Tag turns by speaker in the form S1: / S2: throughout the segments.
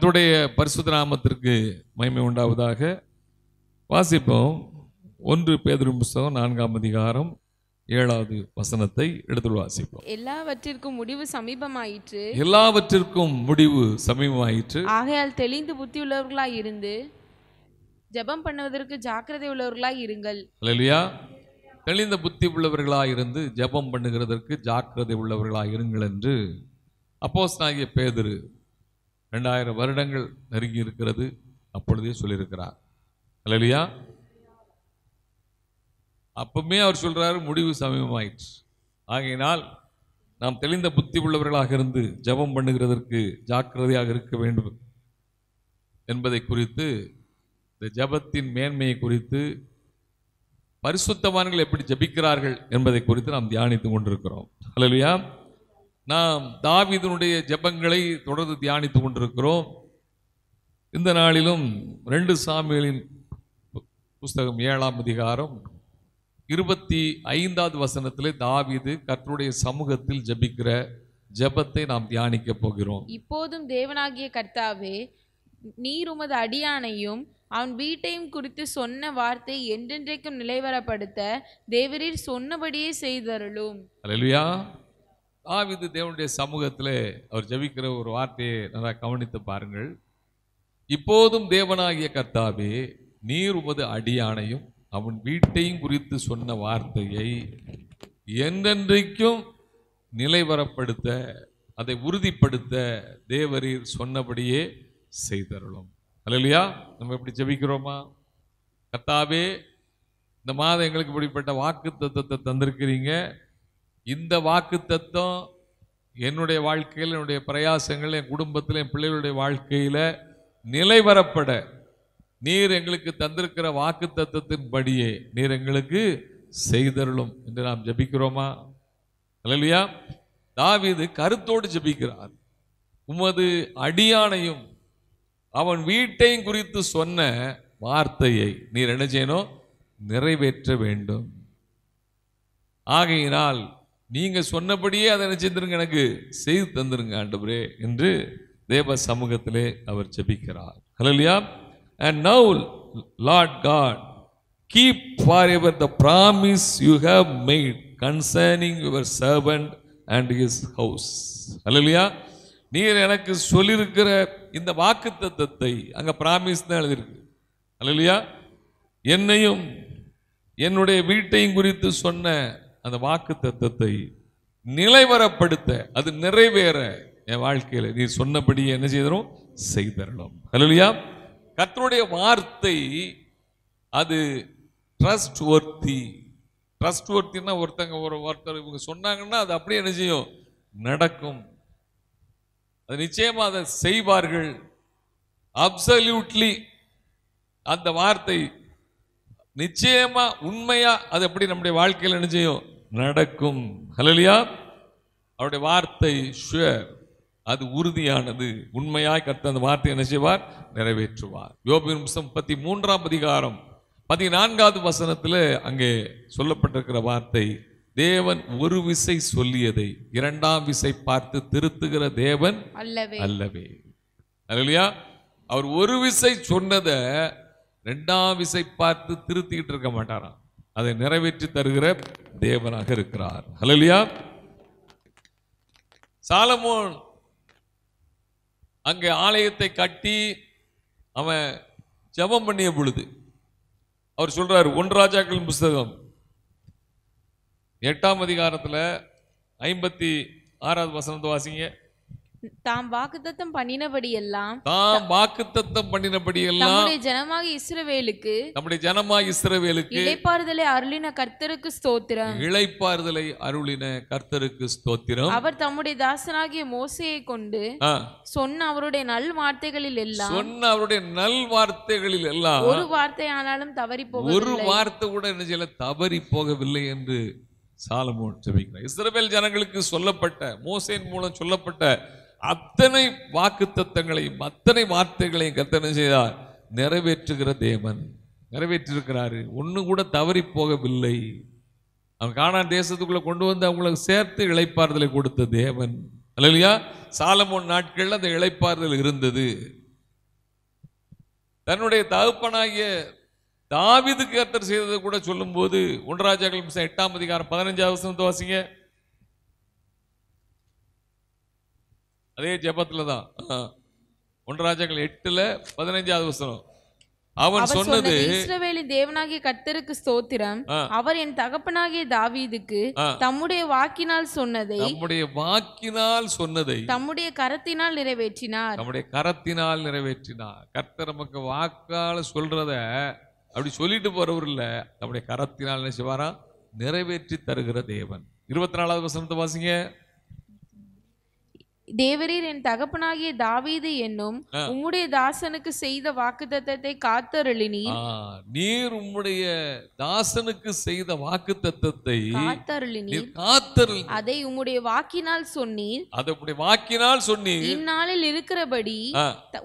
S1: கத்துடைய பரிசுத்த நாமத்திற்கு மகிமை உண்டாவதாக வாசிப்போம் ஒன்று பேதும் புஸ்தகம் நான்காம் அதிகாரம் ஏழாவது வசனத்தை எடுத்து வாசிப்போம்
S2: எல்லாவற்றிற்கும் முடிவு சமீபமாயிற்று
S1: எல்லாவற்றிற்கும் முடிவு சமீபமாயிற்று
S2: ஆகையால் தெளிந்து புத்தி உள்ளவர்களாய் இருந்து ஜெபம் பண்ணுவதற்கு ஜாக்கிரதை உள்ளவர்களாய் இருங்கள்
S1: இல்லையா தெளிந்த புத்தி உள்ளவர்களாக இருந்து ஜெபம் பண்ணுகிறதற்கு ஜாக்கிரதை உள்ளவர்களாக இருங்கள் என்று அப்போஸ் நாகிய பேதரு ரெண்டாயிரம் வருடங்கள் நெருங்கி இருக்கிறது அப்பொழுதே சொல்லியிருக்கிறார் இல்லையா அப்பவுமே அவர் சொல்றாரு முடிவு சமயமாயிற்று ஆகையினால் நாம் தெளிந்த புத்தி உள்ளவர்களாக இருந்து ஜபம் பண்ணுகிறதற்கு ஜாக்கிரதையாக இருக்க வேண்டும் என்பதை குறித்து இந்த ஜபத்தின் மேன்மையை குறித்து பரிசுத்தவான்கள் எப்படி ஜபிக்கிறார்கள் என்பதை குறித்து நாம் தியானித்து கொண்டிருக்கிறோம் அல்லையா நாம் தாவிதனுடைய ஜபங்களை தொடர்ந்து தியானித்து கொண்டிருக்கிறோம் இந்த நாளிலும் ரெண்டு சாமியலின் புஸ்தகம் ஏழாம் அதிகாரம் இருபத்தி ஐந்தாவது வசனத்தில் தாவிது கற்றுடைய சமூகத்தில் ஜபிக்கிற ஜபத்தை நாம் தியானிக்க போகிறோம்
S2: இப்போதும் தேவனாகிய கர்த்தாவே நீர் உமது அடியானையும் அவன் வீட்டையும் குறித்து சொன்ன வார்த்தை என்றென்றைக்கும் நிலைவரப்படுத்த தேவரீர் சொன்னபடியே செய்தருளும்
S1: தாவிது தேவனுடைய சமூகத்தில் அவர் ஜபிக்கிற ஒரு வார்த்தையை நல்லா கவனித்து பாருங்கள் இப்போதும் தேவனாகிய கர்த்தாவே நீர் உமது அடியானையும் அவன் வீட்டையும் குறித்து சொன்ன வார்த்தையை என்றென்றைக்கும் நிலைவரப்படுத்த அதை உறுதிப்படுத்த தேவரீர் சொன்னபடியே செய்தருளும் அல்லையா நம்ம எப்படி ஜபிக்கிறோமா கர்த்தாவே இந்த மாதம் எங்களுக்கு இப்படிப்பட்ட வாக்கு தத்துவத்தை தந்திருக்கிறீங்க இந்த வாக்கு தத்துவம் என்னுடைய வாழ்க்கையில் என்னுடைய பிரயாசங்கள் என் குடும்பத்தில் என் பிள்ளைகளுடைய வாழ்க்கையில் நிலைவரப்பட நீர் எங்களுக்கு தந்திருக்கிற வாக்கு தத்துவத்தின்படியே நீர் எங்களுக்கு செய்தருளும் என்று நாம் ஜபிக்கிறோமா இல்லையா தாவிது கருத்தோடு ஜபிக்கிறார் உமது அடியானையும் அவன் வீட்டையும் குறித்து சொன்ன வார்த்தையை நீர் என்ன செய்யணும் நிறைவேற்ற வேண்டும் ஆகையினால் நீங்கள் சொன்னபடியே அதை நினைச்சிருந்துருங்க எனக்கு செய்து தந்துருங்க ஆண்டவரே என்று தேவ சமூகத்திலே அவர் ஜபிக்கிறார் hallelujah and now Lord God keep for ever the promise you have made concerning your servant and his house hallelujah நீர் எனக்கு சொல்லியிருக்கிற இந்த வாக்கு தத்தத்தை அங்கே ப்ராமிஸ் தான் எழுதியிருக்கு அல்லையா என்னையும் என்னுடைய வீட்டையும் குறித்து சொன்ன அந்த வாக்கு தத்துவத்தை நிலைவரப்படுத்த அது நிறைவேற என் வாழ்க்கையில் நீ சொன்னபடியே என்ன செய்தரும் செய்தரணும் ஹலோலியா கத்தருடைய வார்த்தை அது ட்ரஸ்ட் ஒர்த்தி ட்ரஸ்ட் ஒர்த்தின்னா ஒருத்தங்க ஒரு ஒருத்தர் இவங்க சொன்னாங்கன்னா அது அப்படியே என்ன செய்யும் நடக்கும் அது நிச்சயமாக அதை செய்வார்கள் அப்சல்யூட்லி அந்த வார்த்தை நிச்சயமா உண்மையா அது எப்படி நம்முடைய வாழ்க்கையில் என்ன செய்யும் நடக்கும் ஹலலியா அவருடைய வார்த்தை ஷுவர் அது உறுதியானது உண்மையாய் கத்த அந்த வார்த்தை என்ன செய்வார் நிறைவேற்றுவார் யோபின் புஸ்தம் முப்பத்தி மூன்றாம் அதிகாரம் பதினான்காவது வசனத்தில் அங்கே சொல்லப்பட்டிருக்கிற வார்த்தை தேவன் ஒரு விசை சொல்லியதை இரண்டாம் விசை பார்த்து திருத்துகிற தேவன் அல்லவே அல்லவே இல்லையா அவர் ஒரு விசை சொன்னதை ரெண்டாம் விசை பார்த்து திருத்திக்கிட்டு இருக்க மாட்டாராம் அதை நிறைவேற்றி தருகிற தேவனாக இருக்கிறார் ஹலலியா சாலமோன் அங்கே ஆலயத்தை கட்டி அவன் ஜபம் பண்ணிய பொழுது அவர் சொல்றார் ஒன் ராஜாக்கள் புஸ்தகம் எட்டாம் அதிகாரத்தில் ஐம்பத்தி ஆறாவது வசனத்தை வாசிங்க
S2: தாம் வாக்குத்தத்தம் பண்ணினபடியெல்லாம் தாம்
S1: வாக்குத்தத்தம் எல்லாம் நம்முடைய
S2: ஜனமாக இஸ்ரவேலுக்கு
S1: நம்முடைய ஜனமாக இஸ்ரவேலுக்கு
S2: இளைப்பாறுதலை அருளின கர்த்தருக்கு ஸ்தோத்திரம்
S1: இளைப்பாறுதலை அருளின கர்த்தருக்கு ஸ்தோத்திரம்
S2: அவர் தம்முடைய தாசனாகிய மோசையை கொண்டு சொன்ன அவருடைய நல் வார்த்தைகளில் எல்லாம்
S1: சொன்ன அவருடைய நல் வார்த்தைகளில் எல்லாம் ஒரு
S2: வார்த்தை ஆனாலும் தவறி போக ஒரு வார்த்தை
S1: கூட என்ன செய்யல தவறி போகவில்லை என்று சாலமோன் ஜபிக்கிறார் இஸ்ரவேல் ஜனங்களுக்கு சொல்லப்பட்ட மோசையின் மூலம் சொல்லப்பட்ட அத்தனை வாக்கு தத்தங்களையும் அத்தனை வார்த்தைகளையும் கத்தனை செய்தார் நிறைவேற்றுகிற தேவன் நிறைவேற்றிருக்கிறாரு ஒன்று கூட தவறி போகவில்லை அவன் காணா தேசத்துக்குள்ளே கொண்டு வந்து அவங்களுக்கு சேர்த்து இழைப்பார்தலை கொடுத்த தேவன் இல்லையா சாலமோன் நாட்களில் அந்த இழைப்பார்தல் இருந்தது தன்னுடைய தகுப்பனாகிய தாவிதுக்கு கத்தர் செய்ததை கூட சொல்லும்போது ஒன்றராஜாக்கள் எட்டாம் அதிகாரம் பதினஞ்சாவது வாசிங்க அதே ஜபத்துல தான் ஒன்றராஜங்கள் எட்டுல பதினைஞ்சாவது வசனம் அவன் சொன்னது இஸ்ரவேலி
S2: தேவனாகிய கர்த்தருக்கு ஸ்தோத்திரம் அவர் என் தகப்பனாகிய தாவீதுக்கு தம்முடைய வாக்கினால் சொன்னதை
S1: தம்முடைய வாக்கினால் சொன்னதை
S2: தம்முடைய கரத்தினால் நிறைவேற்றினார்
S1: தம்முடைய கரத்தினால் நிறைவேற்றினார் கர்த்தர் நமக்கு வாக்கால சொல்றத அப்படி சொல்லிட்டு போறவர் இல்ல நம்முடைய கரத்தினால் என்ன நிறைவேற்றி தருகிற தேவன் இருபத்தி நாலாவது வசனத்தை வாசிங்க
S2: தேவரீர் என் தகப்பனாகிய தாவீது என்னும் உம்முடைய தாசனுக்கு செய்த வாக்குத்தத்தை காத்தருளினீர்
S1: நீர் உம்முடைய தாசனுக்கு செய்த வாக்குத்தத்தத்தை
S2: காத்தருளினீர் காத்தருள் அதை உம்முடைய வாக்கினால் சொன்னீர்
S1: அதை உம்முடைய வாக்கினால் சொன்னீர்
S2: இந்நாளில் இருக்கிறபடி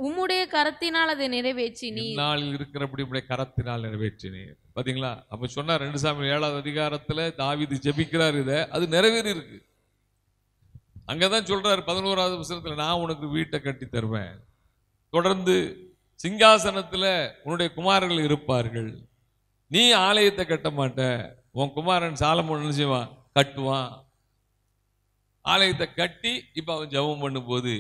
S2: உம்முடைய கரத்தினால் அதை நிறைவேற்றினீர்
S1: இந்நாளில் இருக்கிறபடி உம்முடைய கரத்தினால் நிறைவேற்றினீர் பாத்தீங்களா அப்ப சொன்னா ரெண்டு சாமி ஏழாவது அதிகாரத்துல தாவிது ஜபிக்கிறார் இதை அது நிறைவேறி இருக்கு அங்கே தான் சொல்கிறார் பதினோராவது வசனத்தில் நான் உனக்கு வீட்டை கட்டி தருவேன் தொடர்ந்து சிங்காசனத்தில் உன்னுடைய குமாரர்கள் இருப்பார்கள் நீ ஆலயத்தை கட்ட மாட்ட உன் குமாரன் சாலமோன் செய்வான் கட்டுவான் ஆலயத்தை கட்டி இப்போ அவன் ஜபம் பண்ணும்போது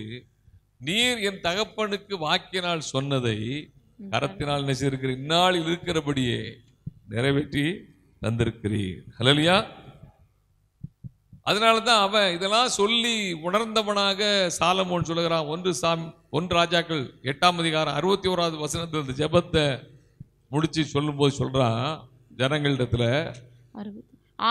S1: நீர் என் தகப்பனுக்கு வாக்கினால் சொன்னதை கரத்தினால் நெசிருக்கிற இந்நாளில் இருக்கிறபடியே நிறைவேற்றி தந்திருக்கிறீர் ஹலலியா அதனால தான் அவன் இதெல்லாம் சொல்லி உணர்ந்தவனாக சாலமோன் சொல்லுகிறான் ஒன்று சாமி ஒன்று ராஜாக்கள் எட்டாம் அதிகாரம் அறுபத்தி ஓராவது வசனத்தில் இந்த ஜபத்தை முடிச்சு சொல்லும்போது சொல்கிறான் ஜனங்களிடத்தில்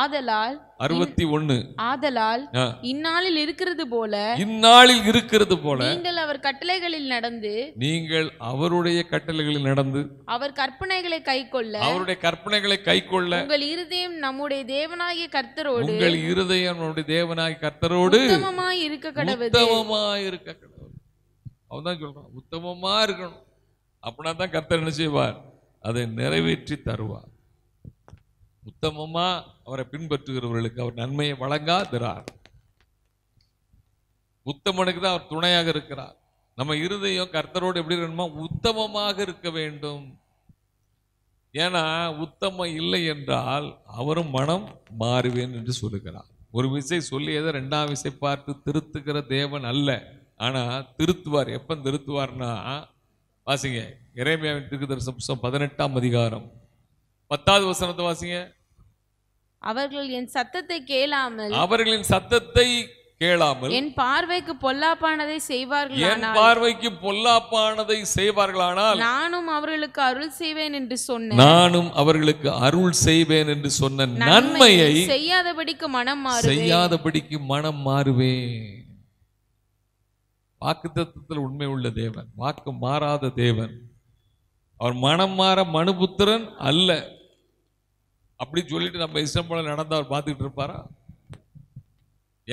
S2: ஆதலால் அறுபத்தி ஒன்னு ஆதலால் இந்நாளில் இருக்கிறது போல
S1: இந்நாளில் இருக்கிறது போல நீங்கள்
S2: அவர் கட்டளைகளில் நடந்து
S1: நீங்கள் அவருடைய கட்டளைகளில் நடந்து
S2: அவர் கற்பனைகளை கை கொள்ள அவருடைய
S1: கற்பனைகளை கை கொள்ள
S2: உங்கள் இருதயம் நம்முடைய தேவனாகிய கர்த்தரோடு உங்கள்
S1: இருதயம் நம்முடைய தேவனாகிய கர்த்தரோடு
S2: உத்தமமாய் இருக்க கடவுள் உத்தமமாய்
S1: இருக்க கடவுள் அவன் தான் சொல்றான் உத்தமமா இருக்கணும் அப்படின்னா தான் கர்த்தர் என்ன செய்வார் அதை நிறைவேற்றி தருவார் உத்தமமா அவரை பின்பற்றுகிறவர்களுக்கு அவர் நன்மையை வழங்காதிறார் உத்தமனுக்கு தான் அவர் துணையாக இருக்கிறார் நம்ம இருதயம் கர்த்தரோடு எப்படி இருக்கணுமா உத்தமமாக இருக்க வேண்டும் ஏன்னா உத்தமம் இல்லை என்றால் அவரும் மனம் மாறுவேன் என்று சொல்லுகிறார் ஒரு விசை சொல்லியதை ரெண்டாம் விசை பார்த்து திருத்துக்கிற தேவன் அல்ல ஆனால் திருத்துவார் எப்போ திருத்துவார்னா வாசிங்க இறைமையாவின் திருக்கு தரிசம் பதினெட்டாம் அதிகாரம் பத்தாவது வசனத்தை வாசிங்க
S2: அவர்கள் என் சத்தத்தை கேளாமல் அவர்களின்
S1: சத்தத்தை கேளாமல் என்
S2: பார்வைக்கு பொல்லாப்பானதை செய்வார்கள் என்
S1: பார்வைக்கு பொல்லாப்பானதை செய்வார்களானால்
S2: நானும் அவர்களுக்கு அருள் செய்வேன் என்று சொன்னேன் நானும்
S1: அவர்களுக்கு அருள் செய்வேன் என்று சொன்ன நன்மையை
S2: செய்யாதபடிக்கு மனம் மாறுவேன்
S1: செய்யாதபடிக்கு மனம் மாறுவேன் வாக்குத்தத்தில் உண்மை உள்ள தேவன் வாக்கு மாறாத தேவன் அவர் மனம் மாற மனுபுத்திரன் அல்ல அப்படின்னு சொல்லிட்டு நம்ம இஷ்டம் போல நடந்து அவர் பார்த்துக்கிட்டு இருப்பாரா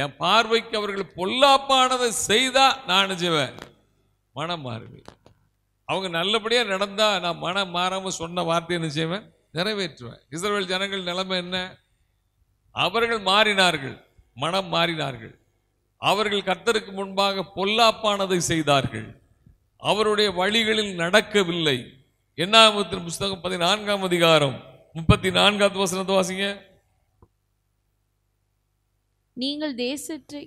S1: என் பார்வைக்கு அவர்கள் பொல்லாப்பானதை செய்தா நான் செய்வேன் மனம் மாறுவேன் அவங்க நல்லபடியாக நடந்தா நான் மனம் மாறாமல் சொன்ன வார்த்தையை செய்வேன் நிறைவேற்றுவேன் இஸ்ரேல் ஜனங்கள் நிலைமை என்ன அவர்கள் மாறினார்கள் மனம் மாறினார்கள் அவர்கள் கத்தருக்கு முன்பாக பொல்லாப்பானதை செய்தார்கள் அவருடைய வழிகளில் நடக்கவில்லை என்னாமத்தின் புஸ்தகம் பதினான்காம் அதிகாரம் முப்பத்தி நான்காவது வசனத்தை வாசிங்க
S2: நீங்கள் தேசத்தை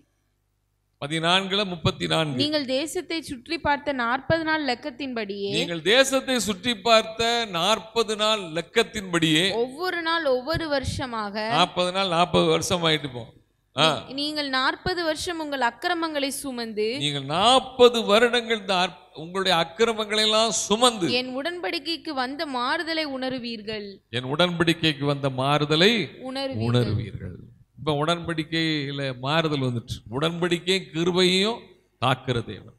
S1: பதினான்குல முப்பத்தி நான்கு நீங்கள்
S2: தேசத்தை சுற்றி பார்த்த நாற்பது நாள் லெக்கத்தின்படியே நீங்கள்
S1: தேசத்தை சுற்றி பார்த்த நாற்பது நாள் லெக்கத்தின்படியே
S2: ஒவ்வொரு நாள் ஒவ்வொரு வருஷமாக
S1: நாற்பது நாள் நாற்பது வருஷம் ஆயிட்டு போகும்
S2: நீங்கள் நாற்பது வருஷம் உங்கள் அக்கிரமங்களை சுமந்து
S1: நீங்கள் நாற்பது வருடங்கள் உங்களுடைய அக்கிரமங்களை எல்லாம் சுமந்து என்
S2: உடன்படிக்கைக்கு வந்த மாறுதலை உணருவீர்கள்
S1: என் உடன்படிக்கைக்கு வந்த மாறுதலை உணருவீர்கள் இப்ப உடன்படிக்கையில மாறுதல் வந்துட்டு உடன்படிக்கையும் கிருபையும் காக்கிற தேவன்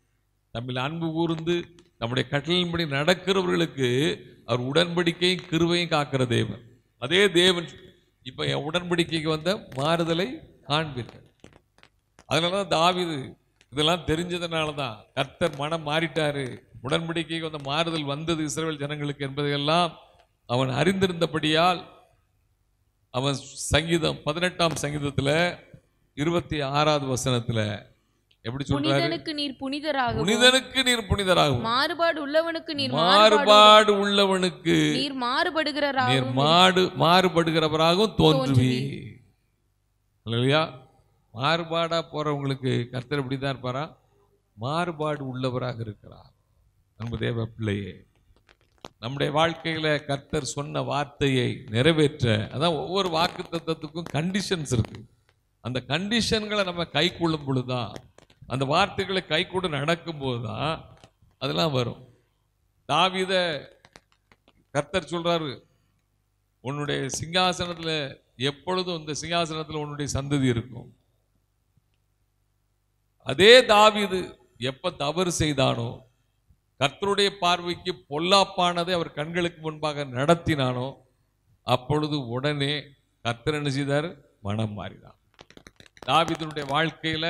S1: தமிழ் அன்பு கூர்ந்து நம்முடைய கட்டளின்படி நடக்கிறவர்களுக்கு அவர் உடன்படிக்கையும் கிருபையும் காக்கிற தேவன் அதே தேவன் இப்ப என் உடன்படிக்கைக்கு வந்த மாறுதலை காண்பீர்கள் அதனால தான் தாவிது இதெல்லாம் தெரிஞ்சதுனால தான் கர்த்தர் மனம் மாறிட்டாரு உடன்படிக்கைக்கு வந்த மாறுதல் வந்தது இஸ்ரேல் ஜனங்களுக்கு என்பதையெல்லாம் அவன் அறிந்திருந்தபடியால் அவன் சங்கீதம் பதினெட்டாம் சங்கீதத்தில் இருபத்தி ஆறாவது வசனத்தில் எப்படி புனிதனுக்கு
S2: நீர் புனிதராக புனிதனுக்கு
S1: நீர் புனிதராகும்
S2: மாறுபாடு உள்ளவனுக்கு நீர் மாறுபாடு
S1: உள்ளவனுக்கு நீர்
S2: மாறுபடுகிறவராகவும் நீர்
S1: மாடு மாறுபடுகிறவராகவும் தோன்றுவீர் இல்லையா மாறுபாடாக போகிறவங்களுக்கு கர்த்தர் இப்படி தான் இருப்பாரா மாறுபாடு உள்ளவராக இருக்கிறார் நம்ம தேவ பிள்ளையே நம்முடைய வாழ்க்கையில் கர்த்தர் சொன்ன வார்த்தையை நிறைவேற்ற அதான் ஒவ்வொரு வாக்கு தத்துவத்துக்கும் கண்டிஷன்ஸ் இருக்குது அந்த கண்டிஷன்களை நம்ம கை கொள்ளும் பொழுது தான் அந்த வார்த்தைகளை கை கூட நடக்கும்போது தான் அதெல்லாம் வரும் தாவித கர்த்தர் சொல்கிறாரு உன்னுடைய சிங்காசனத்தில் எப்பொழுதும் இந்த சிங்காசனத்தில் உன்னுடைய சந்ததி இருக்கும் அதே தாவிது எப்ப தவறு செய்தானோ கர்த்தருடைய பார்வைக்கு பொல்லாப்பானதை அவர் கண்களுக்கு முன்பாக நடத்தினானோ அப்பொழுது உடனே கர்த்தர் என்ன மனம் மாறினார் தாவிதனுடைய வாழ்க்கையில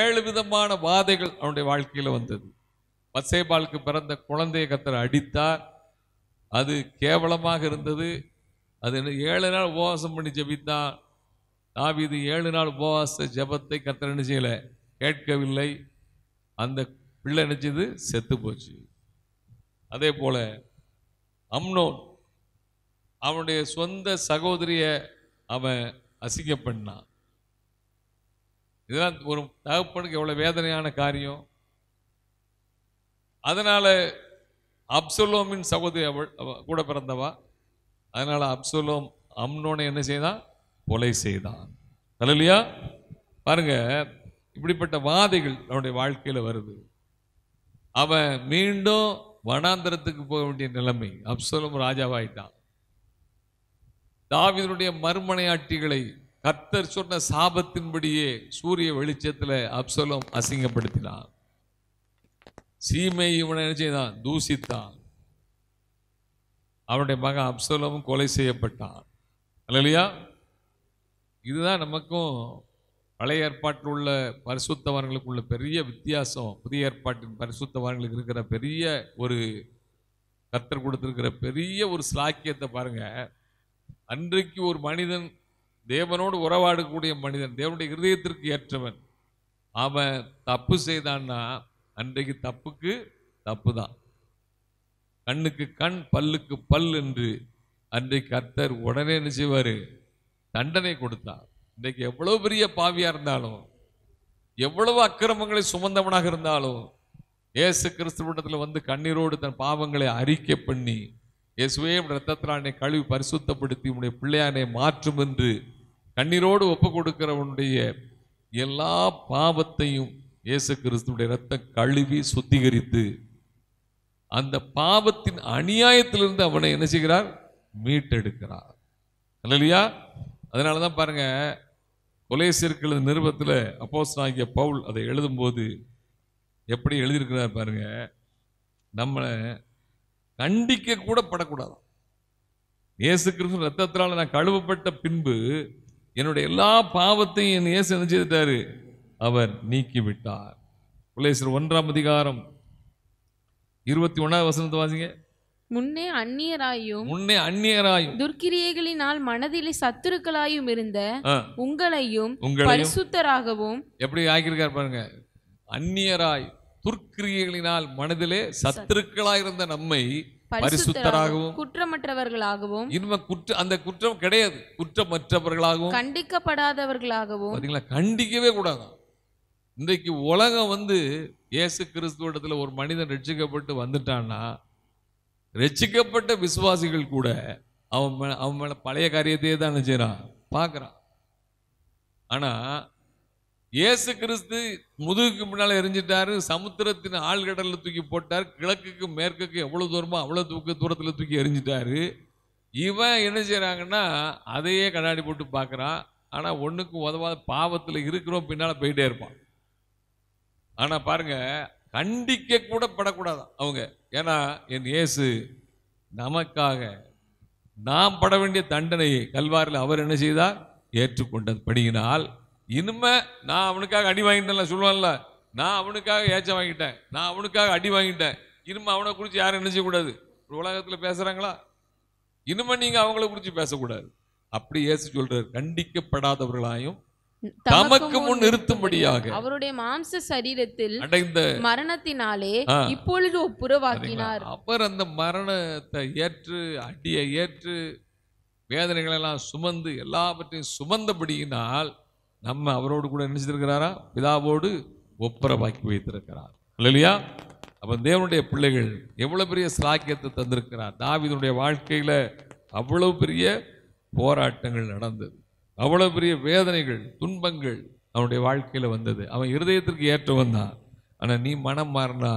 S1: ஏழு விதமான வாதைகள் அவனுடைய வாழ்க்கையில வந்தது பசேபாலுக்கு பிறந்த குழந்தையை கத்தர் அடித்தார் அது கேவலமாக இருந்தது அது என்ன ஏழு நாள் உபவாசம் பண்ணி ஜபித்தான் இது ஏழு நாள் உபவாச ஜபத்தை கத்தர் என்ன செய்யலை கேட்கவில்லை அந்த பிள்ளை நினச்சது செத்து போச்சு அதே போல் அம்னோன் அவனுடைய சொந்த சகோதரியை அவன் அசிங்க பண்ணான் இதெல்லாம் ஒரு தகப்பனுக்கு எவ்வளோ வேதனையான காரியம் அதனால் அப்சலோமின் சகோதரி அவள் கூட பிறந்தவா அதனால் அப்சலோம் அம்னோனை என்ன செய்தான் கொலை செய்தான் இல்லையா பாருங்க இப்படிப்பட்ட வாதைகள் அவனுடைய வாழ்க்கையில் வருது அவன் மீண்டும் வனாந்திரத்துக்கு போக வேண்டிய நிலைமை அப்சலும் ராஜாவாயிட்டான் தாவிதனுடைய மறுமனையாட்டிகளை கத்தர் சொன்ன சாபத்தின்படியே சூரிய வெளிச்சத்தில் அப்சலோம் அசிங்கப்படுத்தினான் சீமை இவனை என்ன செய்தான் தூசித்தான் அவனுடைய மகன் அப்சலமும் கொலை செய்யப்பட்டான் இல்லையா இதுதான் நமக்கும் பழைய ஏற்பாட்டில் உள்ள பரிசுத்தவான்களுக்கு உள்ள பெரிய வித்தியாசம் புதிய ஏற்பாட்டின் பரிசுத்தவான்களுக்கு இருக்கிற பெரிய ஒரு கத்தர் கொடுத்துருக்கிற பெரிய ஒரு சாக்கியத்தை பாருங்க அன்றைக்கு ஒரு மனிதன் தேவனோடு உறவாடக்கூடிய மனிதன் தேவனுடைய இருதயத்திற்கு ஏற்றவன் அவன் தப்பு செய்தான்னா அன்றைக்கு தப்புக்கு தப்பு தான் கண்ணுக்கு கண் பல்லுக்கு பல் என்று அன்றைக்கு கர்த்தர் உடனே என்ன செய்வார் தண்டனை கொடுத்தார் இன்றைக்கு எவ்வளோ பெரிய பாவியாக இருந்தாலும் எவ்வளவு அக்கிரமங்களை சுமந்தவனாக இருந்தாலும் இயேசு கிறிஸ்துவிடத்தில் வந்து கண்ணீரோடு தன் பாவங்களை அறிக்கை பண்ணி இயேசுவே ரத்தத்தினானை கழுவி பரிசுத்தப்படுத்தி உன்னுடைய பிள்ளையானை மாற்றும் என்று கண்ணீரோடு ஒப்பு கொடுக்கிறவனுடைய எல்லா பாவத்தையும் இயேசு கிறிஸ்துடைய ரத்தம் கழுவி சுத்திகரித்து அந்த பாவத்தின் அநியாயத்திலிருந்து அவனை என்ன செய்கிறார் மீட்டெடுக்கிறார் இல்லையா அதனால தான் பாருங்க கொலேசியர்கள் நிறுவத்தில் அப்போஸ் ஆகிய பவுல் அதை எழுதும்போது எப்படி எழுதியிருக்கிறார் பாருங்க நம்மளை கண்டிக்க கூட படக்கூடாது இயேசு கிறிஸ்து ரத்தத்தினால் நான் கழுவப்பட்ட பின்பு என்னுடைய எல்லா பாவத்தையும் என் இயேசு என்ன செய்துட்டாரு அவர் நீக்கிவிட்டார் புலேசர் ஒன்றாம் அதிகாரம் இருபத்தி ஒன்னாவது வசனத்தை வாசிங்க
S2: முன்னே அந்நியராயும் முன்னே
S1: அந்நியராயும்
S2: துர்க்கிரியைகளினால் மனதிலே சத்துருக்களாயும் இருந்த உங்களையும் பரிசுத்தராகவும்
S1: எப்படி ஆக்கியிருக்கார் பாருங்க அந்நியராய் துர்க்கிரியைகளினால் மனதிலே சத்துருக்களாய் நம்மை பரிசுத்தராகவும்
S2: குற்றமற்றவர்களாகவும்
S1: இனிமே குற்ற அந்த குற்றம் கிடையாது குற்றமற்றவர்களாகவும்
S2: கண்டிக்கப்படாதவர்களாகவும்
S1: பாத்தீங்களா கண்டிக்கவே கூடாது இன்றைக்கு உலகம் வந்து இயேசு கிறிஸ்துவ ஒரு மனிதன் ரட்சிக்கப்பட்டு வந்துட்டான்னா ரட்சிக்கப்பட்ட விசுவாசிகள் கூட அவன் அவன் மேலே பழைய காரியத்தையே தான் செய்கிறான் பார்க்குறான் ஆனால் இயேசு கிறிஸ்து முதுகுக்கு முன்னால் எரிஞ்சிட்டாரு சமுத்திரத்தின் ஆழ்கடலில் தூக்கி போட்டார் கிழக்குக்கு மேற்குக்கு எவ்வளோ தூரமோ அவ்வளோ தூக்க தூரத்தில் தூக்கி எரிஞ்சிட்டாரு இவன் என்ன செய்கிறாங்கன்னா அதையே கண்ணாடி போட்டு பார்க்குறான் ஆனால் ஒன்றுக்கு உதவாத பாவத்தில் இருக்கிறோம் பின்னால் போயிட்டே இருப்பான் ஆனால் பாருங்க கண்டிக்க கூட படக்கூடாதான் அவங்க ஏன்னா என் இயேசு நமக்காக நாம் பட வேண்டிய தண்டனையை கல்வாரில் அவர் என்ன செய்தார் ஏற்றுக்கொண்டது படியினால் இனிமே நான் அவனுக்காக அடி வாங்கிட்டேன்ல சொல்லுவான்ல நான் அவனுக்காக ஏச்ச வாங்கிட்டேன் நான் அவனுக்காக அடி வாங்கிட்டேன் இனிமே அவனை குறித்து யாரும் என்ன செய்யக்கூடாது உலகத்தில் பேசுகிறாங்களா இனிமே நீங்கள் அவங்கள குறித்து பேசக்கூடாது அப்படி ஏசு சொல்கிறார் கண்டிக்கப்படாதவர்களாயும் தமக்கு முன் நிறுத்தும்படியாக
S2: அவருடைய மாம்ச சரீரத்தில் அடைந்த மரணத்தினாலே இப்பொழுது புறவாக்கினார்
S1: அவர் அந்த மரணத்தை ஏற்று அடியை ஏற்று வேதனைகள் எல்லாம் சுமந்து எல்லாவற்றையும் சுமந்தபடியினால் நம்ம அவரோடு கூட நினைச்சிருக்கிறாரா பிதாவோடு ஒப்புரவாக்கி வைத்திருக்கிறார் இல்லையா அப்ப தேவனுடைய பிள்ளைகள் எவ்வளவு பெரிய சாக்கியத்தை தந்திருக்கிறார் தாவிதனுடைய வாழ்க்கையில அவ்வளவு பெரிய போராட்டங்கள் நடந்தது அவ்வளோ பெரிய வேதனைகள் துன்பங்கள் அவனுடைய வாழ்க்கையில் வந்தது அவன் இருதயத்திற்கு ஏற்றவன் தான் ஆனால் நீ மனம் மாறினா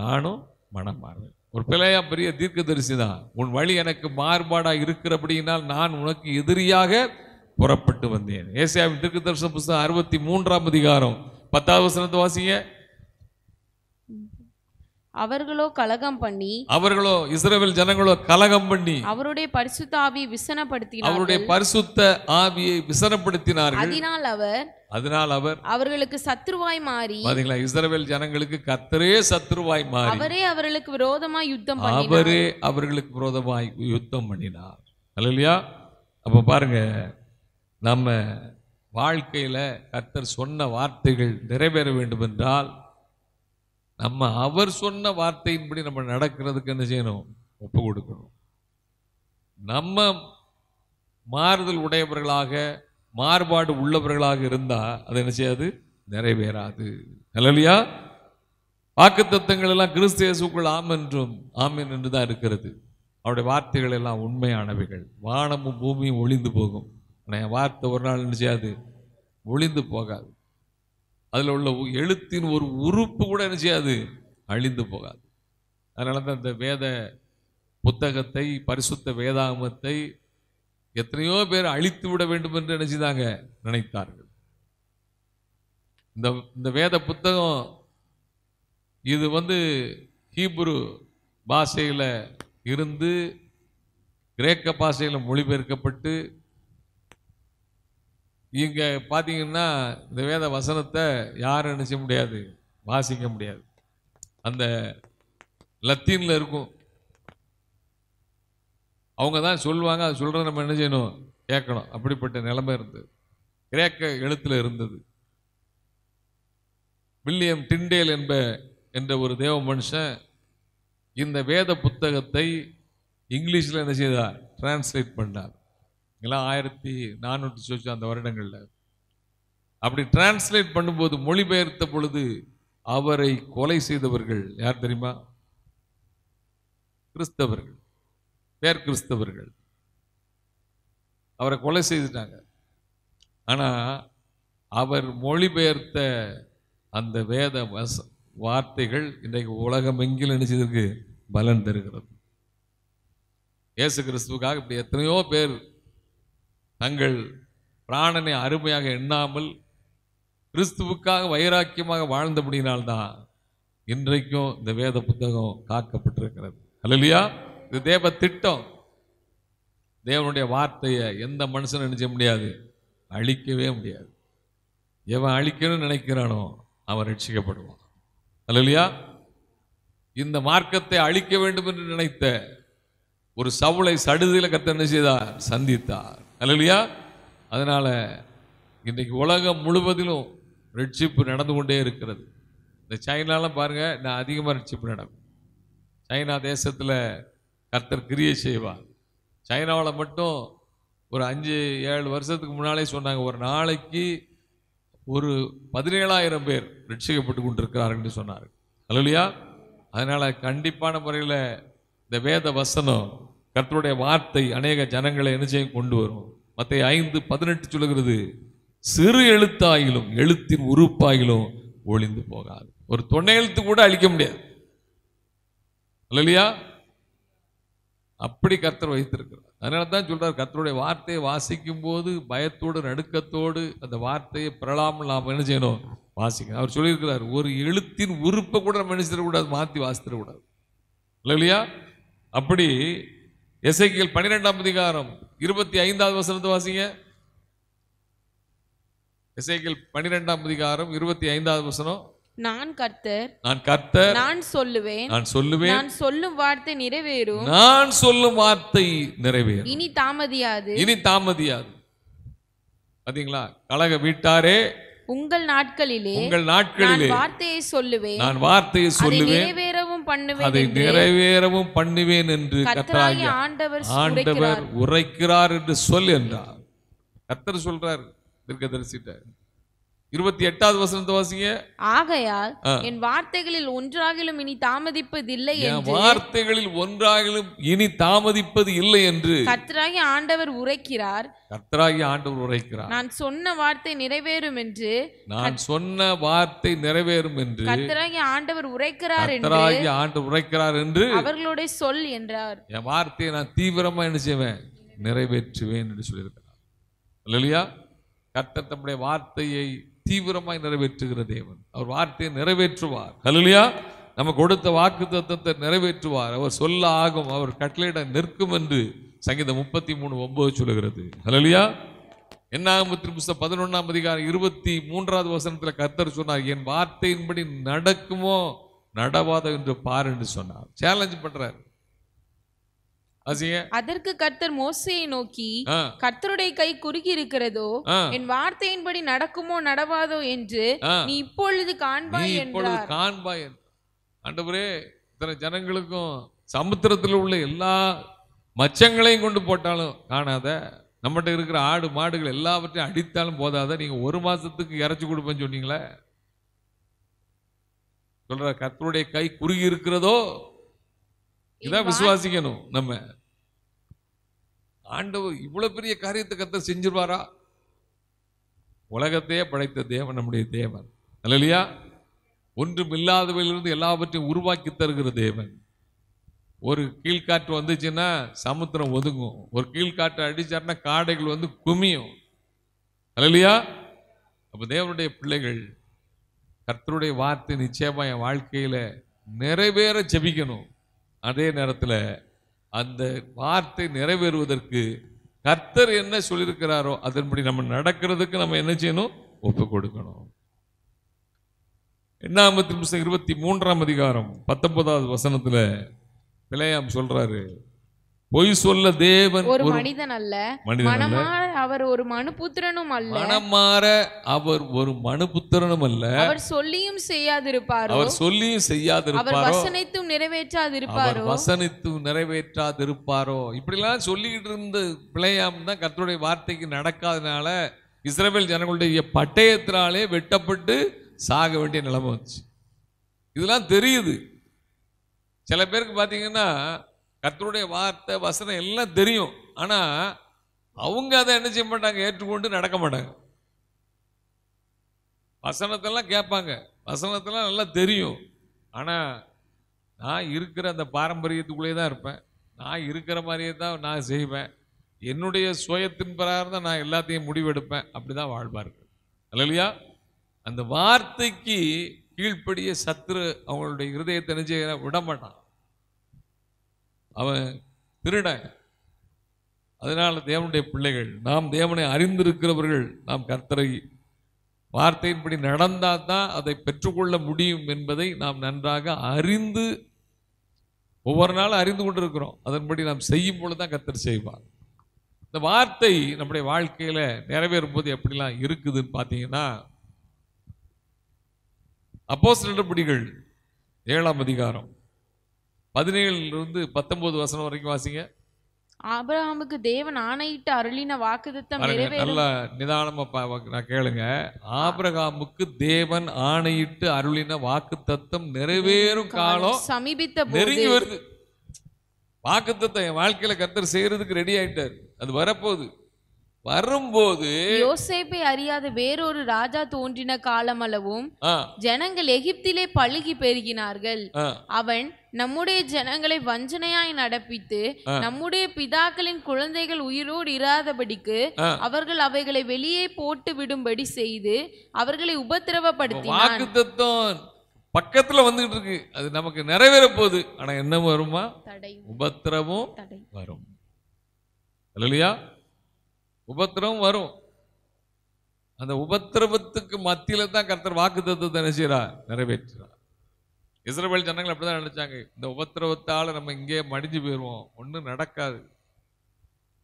S1: நானும் மனம் மாறுவேன் ஒரு பிள்ளையா பெரிய தீர்க்கதரிசி தான் உன் வழி எனக்கு மாறுபாடாக இருக்கிறபடியினால் நான் உனக்கு எதிரியாக புறப்பட்டு வந்தேன் ஏசியாவின் தீர்க்க தரிசன புஸ்தகம் அறுபத்தி மூன்றாம் அதிகாரம் பத்தாவது வசனத்தை வாசிங்க
S2: அவர்களோ கலகம் பண்ணி
S1: அவர்களோ இஸ்ரேல் ஜனங்களோ கலகம் பண்ணி
S2: அவருடைய பரிசுத்த ஆவி விசனப்படுத்தி அவருடைய
S1: பரிசுத்த ஆவியை விசனப்படுத்தினார்கள்
S2: அதனால் அவர்
S1: அதனால் அவர்
S2: அவர்களுக்கு சத்ருவாய் மாறி
S1: பாத்தீங்களா இஸ்ரேல் ஜனங்களுக்கு கத்தரே சத்ருவாய் மாறி அவரே
S2: அவர்களுக்கு விரோதமாய் யுத்தம் பண்ணினார் அவரே
S1: அவர்களுக்கு விரோதமாய் யுத்தம் பண்ணினார் இல்லையா அப்ப பாருங்க நம்ம வாழ்க்கையில கத்தர் சொன்ன வார்த்தைகள் நிறைவேற வேண்டும் என்றால் நம்ம அவர் சொன்ன வார்த்தையின்படி நம்ம நடக்கிறதுக்கு என்ன செய்யணும் ஒப்பு கொடுக்கணும் நம்ம மாறுதல் உடையவர்களாக மாறுபாடு உள்ளவர்களாக இருந்தால் அது என்ன செய்யாது நிறைவேறாது இல்லையா வாக்கு தத்தங்கள் எல்லாம் கிறிஸ்து இயேசுக்குள் என்றும் ஆமென் என்று தான் இருக்கிறது அவருடைய வார்த்தைகள் எல்லாம் உண்மையானவைகள் வானமும் பூமியும் ஒளிந்து போகும் ஆனால் என் வார்த்தை ஒரு நாள் என்ன செய்யாது ஒளிந்து போகாது அதில் உள்ள எழுத்தின் ஒரு உறுப்பு கூட என்ன செய்யாது அழிந்து போகாது அதனால தான் இந்த வேத புத்தகத்தை பரிசுத்த வேதாகமத்தை எத்தனையோ பேர் அழித்து விட வேண்டும் என்று நினைச்சுதாங்க நினைத்தார்கள் இந்த இந்த வேத புத்தகம் இது வந்து ஹீப்ரு பாஷையில் இருந்து கிரேக்க பாஷையில் மொழிபெயர்க்கப்பட்டு இங்கே பார்த்தீங்கன்னா இந்த வேத வசனத்தை யாரும் நினச்ச முடியாது வாசிக்க முடியாது அந்த லத்தீனில் இருக்கும் அவங்க தான் சொல்லுவாங்க அது சொல்கிற நம்ம என்ன செய்யணும் கேட்கணும் அப்படிப்பட்ட நிலைமை இருந்தது கிரேக்க எழுத்தில் இருந்தது வில்லியம் டிண்டேல் என்ப என்ற ஒரு தேவ மனுஷன் இந்த வேத புத்தகத்தை இங்கிலீஷில் என்ன செய்தார் டிரான்ஸ்லேட் பண்ணார் இங்கெல்லாம் ஆயிரத்தி நானூற்றி சொச்சு அந்த வருடங்களில் அப்படி டிரான்ஸ்லேட் பண்ணும்போது மொழிபெயர்த்த பொழுது அவரை கொலை செய்தவர்கள் யார் தெரியுமா கிறிஸ்தவர்கள் பேர் கிறிஸ்தவர்கள் அவரை கொலை செய்துட்டாங்க ஆனால் அவர் மொழிபெயர்த்த அந்த வேத வச வார்த்தைகள் இன்றைக்கு உலகம் எங்கிலும் நினைச்சதற்கு பலன் தருகிறது இயேசு கிறிஸ்துவுக்காக இப்படி எத்தனையோ பேர் தங்கள் பிராணனை அருமையாக எண்ணாமல் கிறிஸ்துவுக்காக வைராக்கியமாக வாழ்ந்தபடினால்தான் இன்றைக்கும் இந்த வேத புத்தகம் காக்கப்பட்டிருக்கிறது அல்லையா இது தேவ திட்டம் தேவனுடைய வார்த்தையை எந்த மனுஷனும் நினைச்ச முடியாது அழிக்கவே முடியாது எவன் அழிக்கணும்னு நினைக்கிறானோ அவன் ரட்சிக்கப்படுவான் அல்லையா இந்த மார்க்கத்தை அழிக்க வேண்டும் என்று நினைத்த ஒரு சவுளை சடுதியில் கத்த என்ன செய்தார் சந்தித்தார் அல்லையா அதனால் இன்றைக்கு உலகம் முழுவதிலும் ரட்சிப்பு நடந்து கொண்டே இருக்கிறது இந்த சைனாலாம் பாருங்கள் நான் அதிகமாக ரட்சிப்பு நடக்கும் சைனா தேசத்தில் கர்த்தர் கிரியை செய்வார் சைனாவில் மட்டும் ஒரு அஞ்சு ஏழு வருஷத்துக்கு முன்னாலே சொன்னாங்க ஒரு நாளைக்கு ஒரு பதினேழாயிரம் பேர் ரட்சிக்கப்பட்டு கொண்டிருக்கிறார்கள் சொன்னார் அலுவலியா அதனால் கண்டிப்பான முறையில் இந்த வேத வசனம் கர்த்தருடைய வார்த்தை அநேக ஜனங்களை நிச்சயம் கொண்டு வரும் மற்ற ஐந்து பதினெட்டு சொல்லுகிறது சிறு எழுத்தாயிலும் எழுத்தின் உறுப்பாயிலும் ஒளிந்து போகாது ஒரு துணை எழுத்து கூட அழிக்க முடியாது இல்லையா அப்படி கர்த்தர் வைத்திருக்கிறார் அதனால தான் சொல்றார் கர்த்தருடைய வார்த்தையை வாசிக்கும் போது பயத்தோடு நடுக்கத்தோடு அந்த வார்த்தையை பிரளாமல் நாம் என்ன செய்யணும் வாசிக்கணும் அவர் சொல்லியிருக்கிறார் ஒரு எழுத்தின் உறுப்பை கூட நம்ம என்ன மாற்றி வாசித்திடக்கூடாது இல்லையா அப்படி எசைக்கியல் பன்னிரெண்டாம் அதிகாரம் இருபத்தி ஐந்தாவது வசனத்தை வாசிங்க எசைக்கியல் பன்னிரெண்டாம் அதிகாரம் இருபத்தி ஐந்தாவது வசனம்
S2: நான் கர்த்தர்
S1: நான் கர்த்தர் நான்
S2: சொல்லுவேன் நான் சொல்லுவேன் நான் சொல்லும் வார்த்தை நிறைவேறும் நான்
S1: சொல்லும் வார்த்தை நிறைவேறும்
S2: இனி தாமதியாது இனி
S1: தாமதியாது பாத்தீங்களா கழக வீட்டாரே
S2: உங்கள் நாட்களிலே உங்கள் நாட்களிலே வார்த்தையை சொல்லுவேன் நான்
S1: வார்த்தையை சொல்லுவேன்
S2: நிறைவேறவும் பண்ணுவேன் அதை நிறைவேறவும்
S1: பண்ணுவேன் என்று கர்த்தராகிய ஆண்டவர் ஆண்டவர் உரைக்கிறார் என்று சொல் என்றார் கத்தர் சொல்றார் தீர்க்கதரிசிட்ட இருபத்தி எட்டாவது வசனத்தை வாசிங்க
S2: ஆகையால் என் வார்த்தைகளில் ஒன்றாகிலும் இனி தாமதிப்பது இல்லை என்று
S1: வார்த்தைகளில் ஒன்றாகிலும் இனி தாமதிப்பது இல்லை என்று
S2: கர்த்தராகி ஆண்டவர் உரைக்கிறார்
S1: கத்தராகி ஆண்டவர் உரைக்கிறார்
S2: நான் சொன்ன வார்த்தை நிறைவேறும் என்று
S1: நான் சொன்ன வார்த்தை நிறைவேறும் என்று கர்த்தராகி
S2: ஆண்டவர் உரைக்கிறார் கர்த்தராகி
S1: ஆண்டவர் உரைக்கிறார் என்று
S2: அவர்களுடைய சொல் என்றார்
S1: என் வார்த்தையை நான் தீவிரமா என்ன செய்வேன் நிறைவேற்றுவேன் என்று சொல்லியிருக்கிறார் இல்லையா கர்த்தர் தம்முடைய வார்த்தையை தீவிரமாய் நிறைவேற்றுகிற தேவன் அவர் வார்த்தையை நிறைவேற்றுவார் ஹலலியா நம்ம கொடுத்த வாக்கு தத்துவத்தை நிறைவேற்றுவார் அவர் சொல்ல ஆகும் அவர் கட்டளையிட நிற்கும் என்று சங்கீதம் முப்பத்தி மூணு ஒன்பது சொல்லுகிறது ஹலலியா என்னாகமத்தின் புஸ்தம் பதினொன்றாம் அதிகாரம் இருபத்தி மூன்றாவது வசனத்தில் கர்த்தர் சொன்னார் என் வார்த்தையின்படி நடக்குமோ நடவாத என்று பாரு என்று சொன்னார் சேலஞ்ச் பண்றார்
S2: அதற்கு கர்த்தர் மோசையை நோக்கி கர்த்தருடைய கை குறுகி இருக்கிறதோ என் வார்த்தையின்படி நடக்குமோ நடவாதோ என்று நீ இப்பொழுது காண்பாய் இப்பொழுது
S1: காண்பாய் ஆண்டவரே இத்தனை ஜனங்களுக்கும் சமுத்திரத்தில் உள்ள எல்லா மச்சங்களையும் கொண்டு போட்டாலும் காணாத நம்மகிட்ட இருக்கிற ஆடு மாடுகள் எல்லாவற்றையும் அடித்தாலும் போதாத நீங்க ஒரு மாசத்துக்கு இறச்சி கொடுப்பேன்னு சொன்னீங்களே சொல்ற கத்தருடைய கை குறுகி இருக்கிறதோ இதான் விசுவாசிக்கணும் நம்ம ஆண்டவர் இவ்வளோ பெரிய காரியத்தை கத்த செஞ்சிருவாரா உலகத்தையே படைத்த தேவன் நம்முடைய தேவன் இல்லையா ஒன்றும் இல்லாதவையிலிருந்து எல்லாவற்றையும் உருவாக்கி தருகிற தேவன் ஒரு கீழ்காற்று வந்துச்சுன்னா சமுத்திரம் ஒதுங்கும் ஒரு கீழ்காற்று அடிச்சார்னா காடைகள் வந்து குமியும் இல்லையா அப்போ தேவனுடைய பிள்ளைகள் கர்த்தருடைய வார்த்தை நிச்சயமாக என் வாழ்க்கையில் நிறைவேற ஜெபிக்கணும் அதே நேரத்தில் அந்த வார்த்தை நிறைவேறுவதற்கு கர்த்தர் என்ன சொல்லியிருக்கிறாரோ அதன்படி நம்ம நடக்கிறதுக்கு நம்ம என்ன செய்யணும் ஒப்பு கொடுக்கணும் என்ன புஸ்தகம் இருபத்தி மூன்றாம் அதிகாரம் பத்தொன்பதாவது வசனத்தில் பிழையாம் சொல்றாரு பொய் சொல்ல தேவன் ஒரு மனிதன்
S2: அல்ல மனமாற அவர் ஒரு மனுபுத்திரனும் அல்ல மனமாற
S1: அவர் ஒரு மனுபுத்திரனும் அல்ல அவர்
S2: சொல்லியும் செய்யாதிருப்பாரோ அவர் சொல்லியும்
S1: செய்யாதிருப்பாரோ அவர்
S2: வசனித்தும் நிறைவேற்றாதிருப்பாரோ அவர்
S1: வசனித்தும் நிறைவேற்றாதிருப்பாரோ எல்லாம் சொல்லிக்கிட்டு இருந்த பிழையாம் தான் கத்தருடைய வார்த்தைக்கு நடக்காதனால இஸ்ரேல் ஜனங்களுடைய பட்டயத்தினாலே வெட்டப்பட்டு சாக வேண்டிய நிலைமை வந்துச்சு இதெல்லாம் தெரியுது சில பேருக்கு பார்த்தீங்கன்னா கத்தருடைய வார்த்தை வசனம் எல்லாம் தெரியும் ஆனால் அவங்க அதை என்ன செய்ய மாட்டாங்க ஏற்றுக்கொண்டு நடக்க மாட்டாங்க வசனத்தெல்லாம் கேட்பாங்க வசனத்தெல்லாம் நல்லா தெரியும் ஆனால் நான் இருக்கிற அந்த பாரம்பரியத்துக்குள்ளே தான் இருப்பேன் நான் இருக்கிற மாதிரியே தான் நான் செய்வேன் என்னுடைய சுயத்தின் பிரகாரம் தான் நான் எல்லாத்தையும் முடிவெடுப்பேன் அப்படி தான் அல்ல இல்லையா அந்த வார்த்தைக்கு கீழ்ப்படிய சத்துரு அவங்களுடைய இருதயத்தை நினைச்சு விட மாட்டான் அவன் திருடன் அதனால் தேவனுடைய பிள்ளைகள் நாம் தேவனை அறிந்திருக்கிறவர்கள் நாம் கர்த்தரை வார்த்தையின்படி நடந்தால் தான் அதை பெற்றுக்கொள்ள முடியும் என்பதை நாம் நன்றாக அறிந்து ஒவ்வொரு நாளும் அறிந்து கொண்டிருக்கிறோம் அதன்படி நாம் செய்யும் பொழுது தான் கத்தர் செய்வார் இந்த வார்த்தை நம்முடைய வாழ்க்கையில் நிறைவேறும் போது எப்படிலாம் இருக்குதுன்னு பார்த்தீங்கன்னா அப்போ சிலபடிகள் ஏழாம் அதிகாரம் பதினேழுலேருந்து பத்தொன்பது வசனம் வரைக்கும் வாசிங்க
S2: ஆபிரகாமுக்கு தேவன் ஆணையிட்டு அருளின வாக்குத்தத்தம் நல்லா
S1: நிதானமா நான் கேளுங்க ஆபிரகாமுக்கு தேவன் ஆணையிட்டு அருளின வாக்குத்தத்தம் நிறைவேறும் காலம்
S2: சமீபித்த நெருங்கி வருது
S1: வாக்குத்தத்தம் என் வாழ்க்கையில கத்தர் செய்யறதுக்கு ரெடி ஆயிட்டார் அது வரப்போகுது வரும்போது
S2: யோசேப்பை அறியாத வேறொரு ராஜா தோன்றின காலமளவும் ஜனங்கள் எகிப்திலே பழுகி பெருகினார்கள் அவன் நம்முடைய ஜனங்களை வஞ்சனையாய் நடப்பித்து நம்முடைய பிதாக்களின் குழந்தைகள் உயிரோடு இராதபடிக்கு அவர்கள் அவைகளை வெளியே போட்டு விடும்படி செய்து அவர்களை உபத்திரவப்படுத்தினான்
S1: பக்கத்துல வந்துகிட்டு இருக்கு அது நமக்கு நிறைவேற போகுது ஆனா என்ன வருமா உபத்திரவும் வரும் இல்லையா உபத்திரவம் வரும் அந்த உபத்திரவத்துக்கு மத்தியில் தான் கர்த்தர் வாக்கு தத்துவத்தை நினைச்சா நிறைவேற்றுறா இஸ்ரேல் ஜனங்கள் அப்படிதான் நினைச்சாங்க இந்த உபத்திரவத்தால் நம்ம இங்கே மடிஞ்சு போயிடுவோம் ஒன்றும் நடக்காது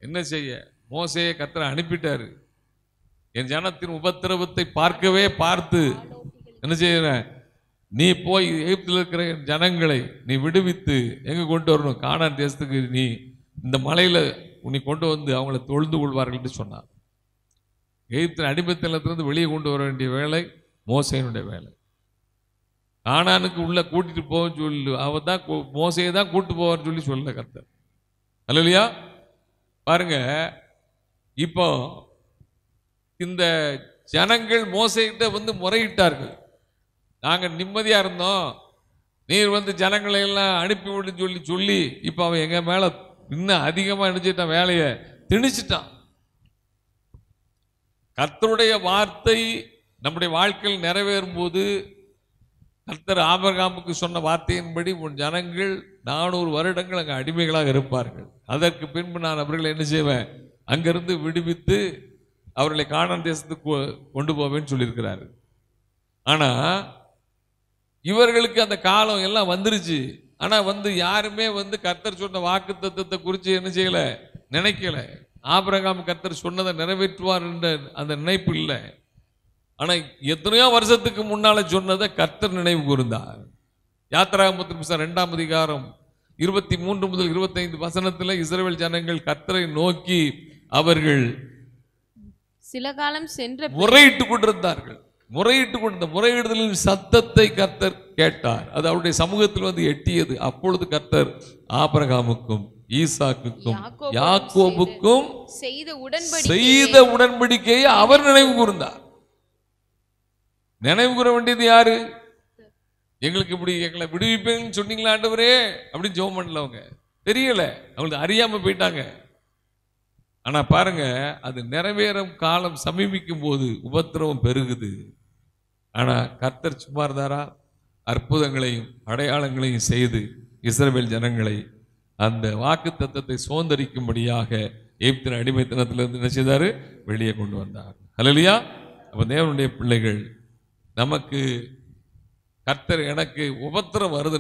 S1: என்ன செய்ய மோசையை கத்திர அனுப்பிட்டாரு என் ஜனத்தின் உபத்திரவத்தை பார்க்கவே பார்த்து என்ன செய்யறேன் நீ போய் எகிப்தில் இருக்கிற ஜனங்களை நீ விடுவித்து எங்கே கொண்டு வரணும் காணான் தேசத்துக்கு நீ இந்த மலையில் உன்னை கொண்டு வந்து அவங்கள தொழுந்து கொள்வார்கள் என்று சொன்னார் எகிப்தின் அடிமைத்தலத்திலிருந்து வெளியே கொண்டு வர வேண்டிய வேலை மோசையினுடைய வேலை ஆனானுக்கு உள்ளே கூட்டிகிட்டு போகன்னு சொல்லி அவன் தான் மோசையை தான் கூட்டு போவார்னு சொல்லி சொல்ல கர்த்தர் அல்ல இல்லையா பாருங்க இப்போ இந்த ஜனங்கள் மோசைகிட்ட வந்து முறையிட்டார்கள் நாங்கள் நிம்மதியாக இருந்தோம் நீர் வந்து ஜனங்களை எல்லாம் அனுப்பி விடுன்னு சொல்லி சொல்லி இப்போ அவன் எங்கள் மேலே இன்னும் அதிகமாக நினைச்சிட்ட வேலையை திணிச்சிட்டான் கத்தருடைய வார்த்தை நம்முடைய வாழ்க்கையில் நிறைவேறும் போது கர்த்தர் ஆபரகாமுக்கு சொன்ன வார்த்தையின்படி உன் ஜனங்கள் நானூறு வருடங்கள் அங்கே அடிமைகளாக இருப்பார்கள் அதற்கு பின்பு நான் அவர்களை என்ன செய்வேன் அங்கிருந்து விடுவித்து அவர்களை காணான் தேசத்துக்கு கொண்டு போவேன்னு சொல்லியிருக்கிறாரு ஆனால் இவர்களுக்கு அந்த காலம் எல்லாம் வந்துருச்சு ஆனால் வந்து யாருமே வந்து கர்த்தர் சொன்ன வாக்கு தத்துவத்தை குறித்து என்ன செய்யலை நினைக்கல ஆபிரகாம் கர்த்தர் சொன்னதை நிறைவேற்றுவார் என்ற அந்த நினைப்பு இல்லை ஆனால் எத்தனையோ வருஷத்துக்கு முன்னால் சொன்னதை கர்த்தர் நினைவு கூர்ந்தார் யாத்திராமத்தின் புஸ்தகம் ரெண்டாம் அதிகாரம் இருபத்தி மூன்று முதல் இருபத்தைந்து வசனத்தில் இஸ்ரேல் ஜனங்கள் கர்த்தரை நோக்கி அவர்கள்
S2: சில காலம் சென்று முறையிட்டு
S1: கொண்டிருந்தார்கள் முறையிட்டு கொண்ட முறையிடுதலின் சத்தத்தை கர்த்தர் கேட்டார் அது அவருடைய சமூகத்தில் வந்து எட்டியது அப்பொழுது கர்த்தர் ஆபரகாமுக்கும் ஈசாக்குக்கும் யாக்கோபுக்கும்
S2: செய்த உடன்படிக்கையை அவர்
S1: நினைவு கூர்ந்தார் நினைவு கூற வேண்டியது யாரு எங்களுக்கு இப்படி எங்களை விடுவிப்பேன்னு சொன்னீங்களா அப்படின்னு ஜோம் பண்ணல அவங்க தெரியல அவங்களுக்கு அறியாம போயிட்டாங்க ஆனா பாருங்க அது நிறைவேறும் காலம் சமீபிக்கும் போது உபத்திரவம் பெருகுது ஆனால் கர்த்தர் சும்மா இருந்தாரா அற்புதங்களையும் அடையாளங்களையும் செய்து இஸ்ரேல் ஜனங்களை அந்த வாக்கு தத்துவத்தை சோந்தரிக்கும்படியாக எய்ப்தின் அடிமைத்தனத்திலிருந்து என்ன செய்தார் வெளியே கொண்டு வந்தார் அலலியா அப்போ தேவனுடைய பிள்ளைகள் நமக்கு கர்த்தர் எனக்கு உபத்திரம் வருது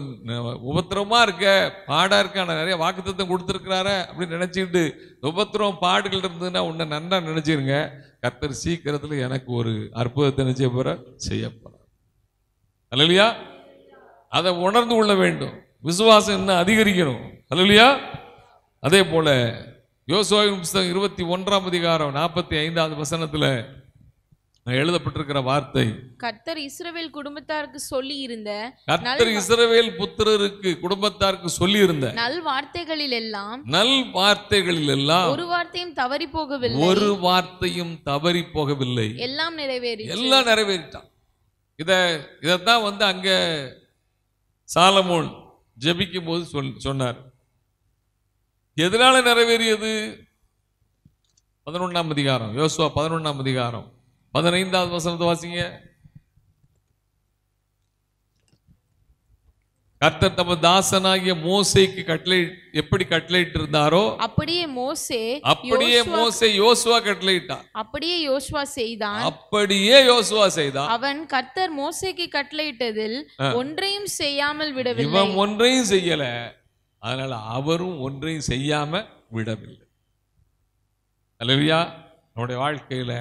S1: உபத்திரமாக இருக்க பாடாக இருக்க ஆனால் நிறைய வாக்குத்தத்தம் கொடுத்துருக்குறாரு அப்படின்னு நினச்சிக்கிட்டு உபத்திரம் பாடுகள் இருந்ததுன்னா உன்னை நன்னா நினச்சிருங்க கர்த்தர் சீக்கிரத்தில் எனக்கு ஒரு அற்புதத்தை நிச்சய போற செய்ய போறார் அதை உணர்ந்து கொள்ள வேண்டும் விசுவாசம் இன்னும் அதிகரிக்கணும் அலலியா அதே போல யோசுவின் புஸ்தகம் இருபத்தி ஒன்றாம் அதிகாரம் நாற்பத்தி ஐந்தாவது வசனத்தில் எழுதப்பட்டிருக்கிற வார்த்தை
S2: கர்த்தர் இஸ்ரவேல் குடும்பத்தாருக்கு சொல்லி இருந்த கர்த்தர் இஸ்ரவேல்
S1: புத்திரருக்கு குடும்பத்தாருக்கு சொல்லி இருந்த
S2: நல் வார்த்தைகளில் எல்லாம்
S1: நல் வார்த்தைகளில் எல்லாம் ஒரு
S2: வார்த்தையும் தவறி போகவில்லை ஒரு
S1: வார்த்தையும் தவறி போகவில்லை
S2: எல்லாம் நிறைவேறி எல்லாம் நிறைவேறிட்டான்
S1: இத இதத்தான் வந்து அங்க சாலமோன் ஜபிக்கும் போது சொல் சொன்னார் எதனால நிறைவேறியது பதினொன்றாம் அதிகாரம் யோசுவா பதினொன்றாம் அதிகாரம் பதினைந்தாவது வசனத்தை வாசிங்க கர்த்தர் தம தாசனாகிய மோசைக்கு கட்டளை எப்படி கட்டளையிட்டு இருந்தாரோ
S2: அப்படியே மோசே அப்படியே மோசே
S1: யோசுவா கட்டளையிட்டான்
S2: அப்படியே யோசுவா செய்தான்
S1: அப்படியே யோசுவா செய்தான்
S2: அவன் கர்த்தர் மோசைக்கு கட்டளையிட்டதில் ஒன்றையும் செய்யாமல் விடவில்லை இவன்
S1: ஒன்றையும் செய்யல அதனால அவரும் ஒன்றையும் செய்யாம விடவில்லை அலுவியா நம்முடைய வாழ்க்கையில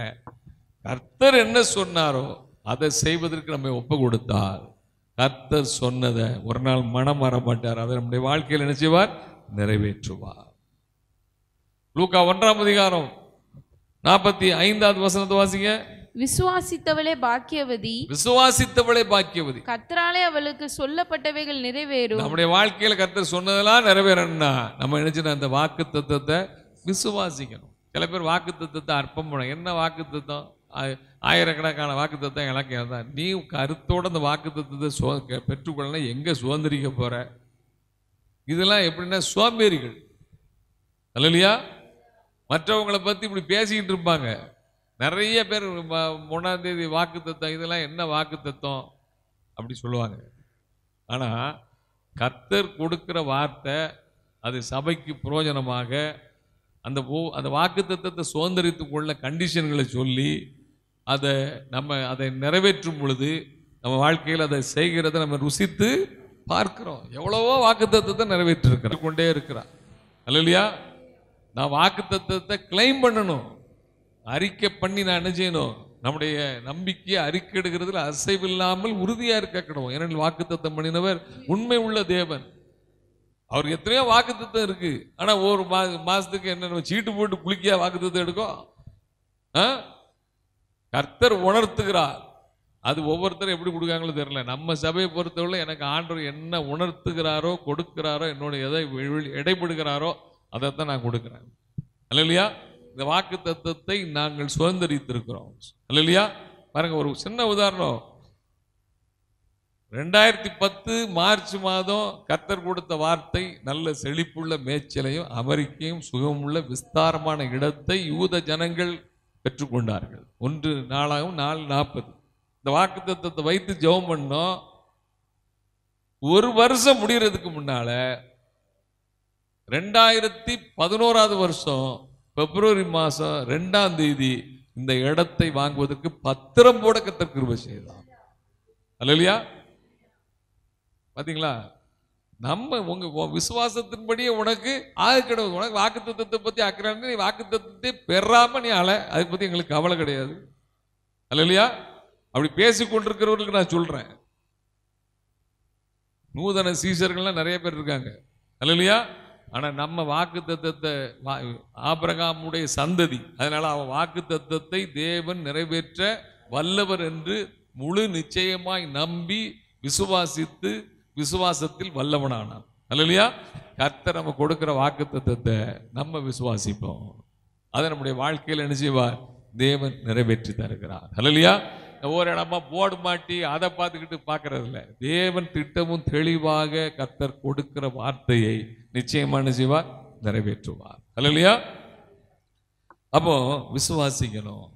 S1: கர்த்தர் என்ன சொன்னாரோ அதை செய்வதற்கு நம்மை ஒப்பு கொடுத்தார் கர்த்தர் சொன்னதை ஒரு நாள் மனம் மாற மாட்டார் அதை நம்முடைய வாழ்க்கையில் என்ன செய்வார் நிறைவேற்றுவார் லூக்கா ஒன்றாம் அதிகாரம் நாற்பத்தி ஐந்தாவது வசனத்தை வாசிங்க
S2: விசுவாசித்தவளே பாக்கியவதி
S1: விசுவாசித்தவளே பாக்கியவதி
S2: கத்தராலே அவளுக்கு சொல்லப்பட்டவைகள் நிறைவேறும் நம்முடைய
S1: வாழ்க்கையில கத்தர் சொன்னதெல்லாம் நிறைவேறணும்னா நம்ம நினைச்சுனா அந்த வாக்கு தத்துவத்தை விசுவாசிக்கணும் சில பேர் வாக்கு தத்துவத்தை அர்ப்பம் பண்ணணும் என்ன வாக்கு தத்துவம் ஆயிரக்கணக்கான வாக்குத்தத்தை தத்துவம் இலக்கியம் தான் நீ கருத்தோடு அந்த வாக்குத்தத்தை சோ பெற்றுக்கொள்ள எங்கே சுதந்திரிக்க போகிற இதெல்லாம் எப்படின்னா சோம்பேறிகள் இல்லையா மற்றவங்களை பற்றி இப்படி பேசிக்கிட்டு இருப்பாங்க நிறைய பேர் மூணாந்தேதி வாக்குத்தத்தம் இதெல்லாம் என்ன வாக்குத்தத்தம் அப்படி சொல்லுவாங்க ஆனால் கத்தர் கொடுக்குற வார்த்தை அது சபைக்கு புரோஜனமாக அந்த அந்த வாக்குத்தத்தத்தை தத்துவத்தை கண்டிஷன்களை சொல்லி அதை நம்ம அதை நிறைவேற்றும் பொழுது நம்ம வாழ்க்கையில் அதை செய்கிறத நம்ம ருசித்து பார்க்கிறோம் எவ்வளவோ வாக்குத்தத்தை நிறைவேற்றிருக்கிற நிறைவேற்றிருக்கிறோம் கொண்டே இருக்கிறார் இல்லையா நான் வாக்குத்தத்தை கிளைம் பண்ணணும் அறிக்கை பண்ணி நான் என்ன செய்யணும் நம்முடைய நம்பிக்கையை அறிக்கை எடுக்கிறதுல அசைவில்லாமல் உறுதியாக இருக்க ஏனெனில் வாக்கு பண்ணினவர் உண்மை உள்ள தேவன் அவர் எத்தனையோ வாக்குத்தத்தம் இருக்கு ஆனால் ஒரு மா மாதத்துக்கு என்ன சீட்டு போட்டு குளிக்கியா வாக்குத்தத்தை எடுக்கும் எடுக்கும் கர்த்தர் உணர்த்துகிறார் அது ஒவ்வொருத்தரும் எப்படி கொடுக்காங்களோ தெரியல நம்ம சபையை பொறுத்தவரை எனக்கு ஆண்டவர் என்ன உணர்த்துகிறாரோ கொடுக்கிறாரோ என்னோட எதை இடைப்படுகிறாரோ அதைத்தான் நான் கொடுக்குறேன் இல்லையா இந்த வாக்கு தத்துவத்தை நாங்கள் சுதந்திரித்திருக்கிறோம் இல்லையா பாருங்க ஒரு சின்ன உதாரணம் ரெண்டாயிரத்தி பத்து மார்ச் மாதம் கத்தர் கொடுத்த வார்த்தை நல்ல செழிப்புள்ள மேய்ச்சலையும் அமெரிக்கையும் சுகமுள்ள விஸ்தாரமான இடத்தை யூத ஜனங்கள் பெற்றுக்கொண்டார்கள் ஒன்று நாளாகவும் நாலு நாற்பது இந்த வாக்கு தத்துவத்தை வைத்து ஜெபம் பண்ணோம் ஒரு வருஷம் முடிகிறதுக்கு முன்னால ரெண்டாயிரத்தி பதினோராவது வருஷம் பிப்ரவரி மாதம் ரெண்டாம் தேதி இந்த இடத்தை வாங்குவதற்கு பத்திரம் போட கத்தர் கிருப செய்தான் இல்லையா பார்த்தீங்களா நம்ம உங்க விசுவாசத்தின்படியே உனக்கு ஆக கிடையாது உனக்கு வாக்கு தத்துவத்தை பற்றி அக்கறை நீ வாக்கு தத்துவத்தை பெறாம நீ அலை அதை பற்றி எங்களுக்கு கவலை கிடையாது அல்ல இல்லையா அப்படி பேசி கொண்டிருக்கிறவர்களுக்கு நான் சொல்றேன் நூதன சீசர்கள்லாம் நிறைய பேர் இருக்காங்க அல்ல இல்லையா ஆனால் நம்ம வாக்கு தத்துவத்தை ஆபரகாமுடைய சந்ததி அதனால அவன் வாக்கு தத்துவத்தை தேவன் நிறைவேற்ற வல்லவர் என்று முழு நிச்சயமாய் நம்பி விசுவாசித்து விசுவாசத்தில் வல்லவனானான் இல்லையா கர்த்தர் நம்ம கொடுக்குற வாக்கு தத்துவத்தை நம்ம விசுவாசிப்போம் அதை நம்முடைய வாழ்க்கையில் என்ன செய்வார் தேவன் நிறைவேற்றி தருகிறார் இல்லையா ஒவ்வொரு இடமா போர்டு மாட்டி அதை பார்த்துக்கிட்டு பார்க்கறது இல்லை தேவன் திட்டமும் தெளிவாக கத்தர் கொடுக்கிற வார்த்தையை நிச்சயமான செய்வார் நிறைவேற்றுவார் இல்லையா அப்போ விசுவாசிக்கணும்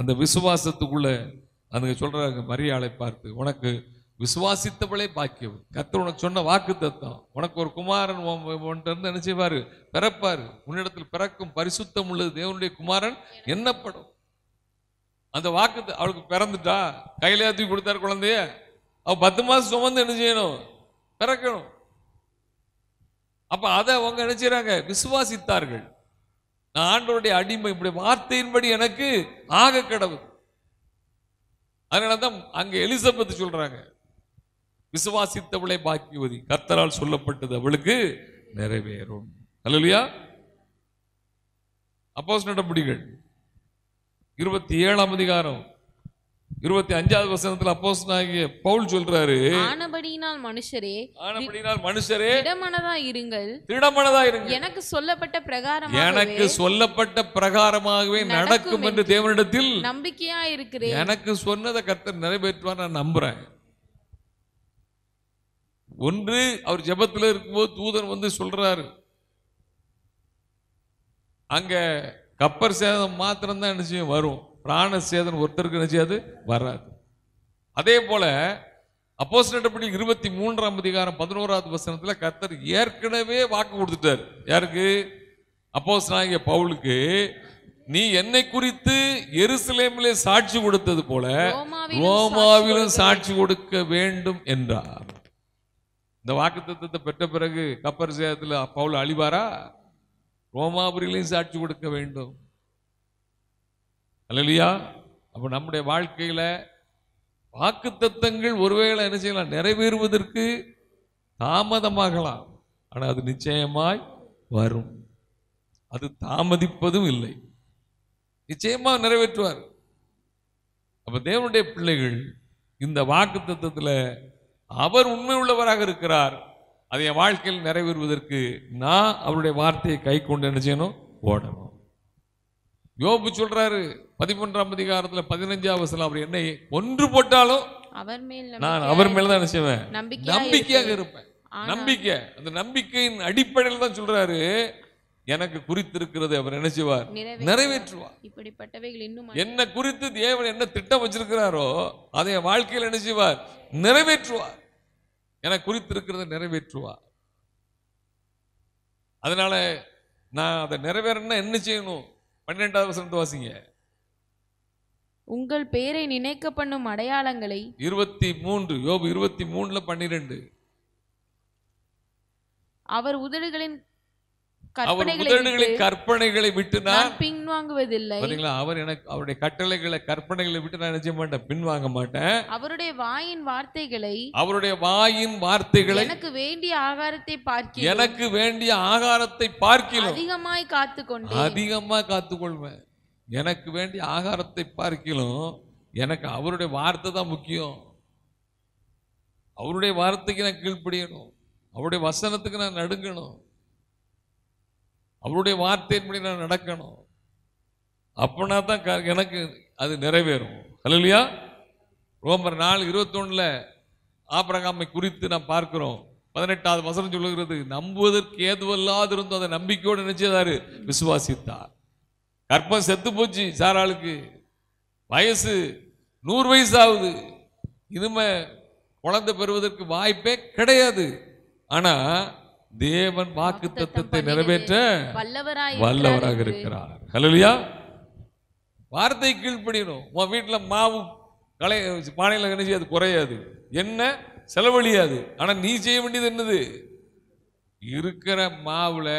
S1: அந்த விசுவாசத்துக்குள்ள அதுக்கு சொல்றாங்க மரியாதை பார்த்து உனக்கு விசுவாசித்தவளே பாக்கியம் கத்தர் உனக்கு சொன்ன வாக்கு தத்தம் உனக்கு ஒரு குமாரன் ஒன்றிருந்து என்ன செய்வாரு பிறப்பாரு உன்னிடத்தில் பிறக்கும் பரிசுத்தம் உள்ளது தேவனுடைய குமாரன் என்னப்படும் அந்த வாக்கு அவளுக்கு பிறந்துட்டா கையில தூக்கி கொடுத்தாரு குழந்தைய அவ பத்து மாசம் சுமந்து என்ன செய்யணும் பிறக்கணும் அப்ப அதை அவங்க என்ன விசுவாசித்தார்கள் நான் ஆண்டோருடைய அடிமை இப்படி வார்த்தையின்படி எனக்கு ஆக கடவுள் அதனால தான் அங்கே எலிசபெத் சொல்கிறாங்க விசுவாசித்தவளை பாக்கியவதி கர்த்தரால் சொல்லப்பட்டது அவளுக்கு நிறைவேறும் அல்லையா அப்போஸ் நடப்படிகள் இருபத்தி ஏழாம் அதிகாரம் இருபத்தி அஞ்சாவது வசனத்துல அப்போஸ் நாகிய பவுல் சொல்றாரு
S2: ஆனபடியினால் மனுஷரே ஆனபடியினால் மனுஷரே திடமனதா இருங்கள் திடமனதா இருங்கள் எனக்கு சொல்லப்பட்ட பிரகாரம் எனக்கு
S1: சொல்லப்பட்ட பிரகாரமாகவே நடக்கும் என்று தேவனிடத்தில்
S2: நம்பிக்கையா இருக்கிறேன்
S1: எனக்கு சொன்னதை கத்தர் நிறைவேற்றுவார் நான் நம்புறேன் ஒன்று அவர் ஜபத்தில் இருக்கும்போது தூதன் வந்து சொல்றாரு அங்க கப்பர் சேதம் மாத்திரம்தான் தான் செய்யும் வரும் பிராண சேதம் ஒருத்தருக்கு நினைச்சாது வராது அதே போல அப்போஸ்டபடி இருபத்தி மூன்றாம் அதிகாரம் பதினோராவது வசனத்தில் கத்தர் ஏற்கனவே வாக்கு கொடுத்துட்டார் யாருக்கு அப்போஸ் நாயக பவுலுக்கு நீ என்னை குறித்து எருசலேமிலே சாட்சி கொடுத்தது போல ரோமாவிலும் சாட்சி கொடுக்க வேண்டும் என்றார் இந்த வாக்குத்தத்தை பெற்ற பிறகு கப்பர் சேதத்தில் பவுல் அழிவாரா ரோமாபுரியிலையும் சாட்சி கொடுக்க வேண்டும் அல்லையா அப்போ நம்முடைய வாழ்க்கையில் வாக்கு தத்தங்கள் ஒருவேளை என்ன செய்யலாம் நிறைவேறுவதற்கு தாமதமாகலாம் ஆனால் அது நிச்சயமாய் வரும் அது தாமதிப்பதும் இல்லை நிச்சயமாக நிறைவேற்றுவார் அப்போ தேவனுடைய பிள்ளைகள் இந்த வாக்கு தத்தத்தில் அவர் உண்மை உள்ளவராக இருக்கிறார் அதை என் வாழ்க்கையில் நிறைவேறுவதற்கு நான் அவருடைய வார்த்தையை கை கொண்டு என்ன செய்யணும் ஓடணும் யோபு சொல்றாரு பதிமூன்றாம் அதிகாரத்துல பதினஞ்சாவது வசனம் அவர் என்னை ஒன்று போட்டாலும்
S2: அவர் மேல் நான் அவர் மேல தான் செய்வேன் நம்பிக்கையாக இருப்பேன் நம்பிக்கை
S1: அந்த நம்பிக்கையின் அடிப்படையில் தான் சொல்றாரு எனக்கு குறித்திருக்கிறது அவர் செய்வார் நிறைவேற்றுவார்
S2: இப்படிப்பட்டவைகள் இன்னும் என்ன
S1: குறித்து தேவன் என்ன திட்டம் வச்சிருக்கிறாரோ அதை வாழ்க்கையில் நினைச்சுவார் நிறைவேற்றுவார் எனக்கு குறித்திருக்கிறத நிறைவேற்றுவா அதனால நான் அதை நிறைவேறணும்னா என்ன செய்யணும் பன்னெண்டாவது வசனத்தை வாசிங்க
S2: உங்கள் பேரை நினைக்க பண்ணும் அடையாளங்களை
S1: இருபத்தி மூன்று யோபு இருபத்தி மூணுல பன்னிரெண்டு
S2: அவர் உதடுகளின் கற்பனைகளை விட்டு நான் பின்வாங்குவதில்லை பாத்தீங்களா
S1: அவர் எனக்கு அவருடைய கட்டளைகளை கற்பனைகளை விட்டு நான் நிச்சயம் மாட்டேன் பின்வாங்க மாட்டேன்
S2: அவருடைய வாயின் வார்த்தைகளை
S1: அவருடைய வாயின் வார்த்தைகளை எனக்கு
S2: வேண்டிய ஆகாரத்தை பார்க்க எனக்கு
S1: வேண்டிய ஆகாரத்தை பார்க்கலாம்
S2: அதிகமாய் காத்துக்கொண்டேன்
S1: அதிகமாக காத்துக்கொள்வேன் எனக்கு வேண்டிய ஆகாரத்தை பார்க்கலாம் எனக்கு அவருடைய வார்த்தை தான் முக்கியம் அவருடைய வார்த்தைக்கு நான் கீழ்ப்படியணும் அவருடைய வசனத்துக்கு நான் நடுங்கணும் அவருடைய வார்த்தையின்படி நான் நடக்கணும் அப்படின்னா தான் எனக்கு அது நிறைவேறும் இல்லையா ரோமர் நாலு இருபத்தொன்னில் ஆபரகாமை குறித்து நாம் பார்க்கிறோம் பதினெட்டாவது வசனம் சொல்லுகிறது நம்புவதற்கு ஏதுவல்லாது இருந்தோம் அதை நம்பிக்கையோடு நினைச்சதாரு விசுவாசித்தார் கற்பம் செத்து போச்சு சாராளுக்கு வயசு நூறு வயசு ஆகுது இதுமே குழந்தை பெறுவதற்கு வாய்ப்பே கிடையாது ஆனால் தேவன் வாக்கு தத்துவத்தை நிறைவேற்ற
S2: வல்லவராக இருக்கிறார்
S1: ஹலோலியா வார்த்தை கீழ்ப்படியணும் உன் வீட்டில் மாவு களை பானையில் என்ன செய்யாது குறையாது என்ன செலவழியாது ஆனால் நீ செய்ய வேண்டியது என்னது இருக்கிற மாவில்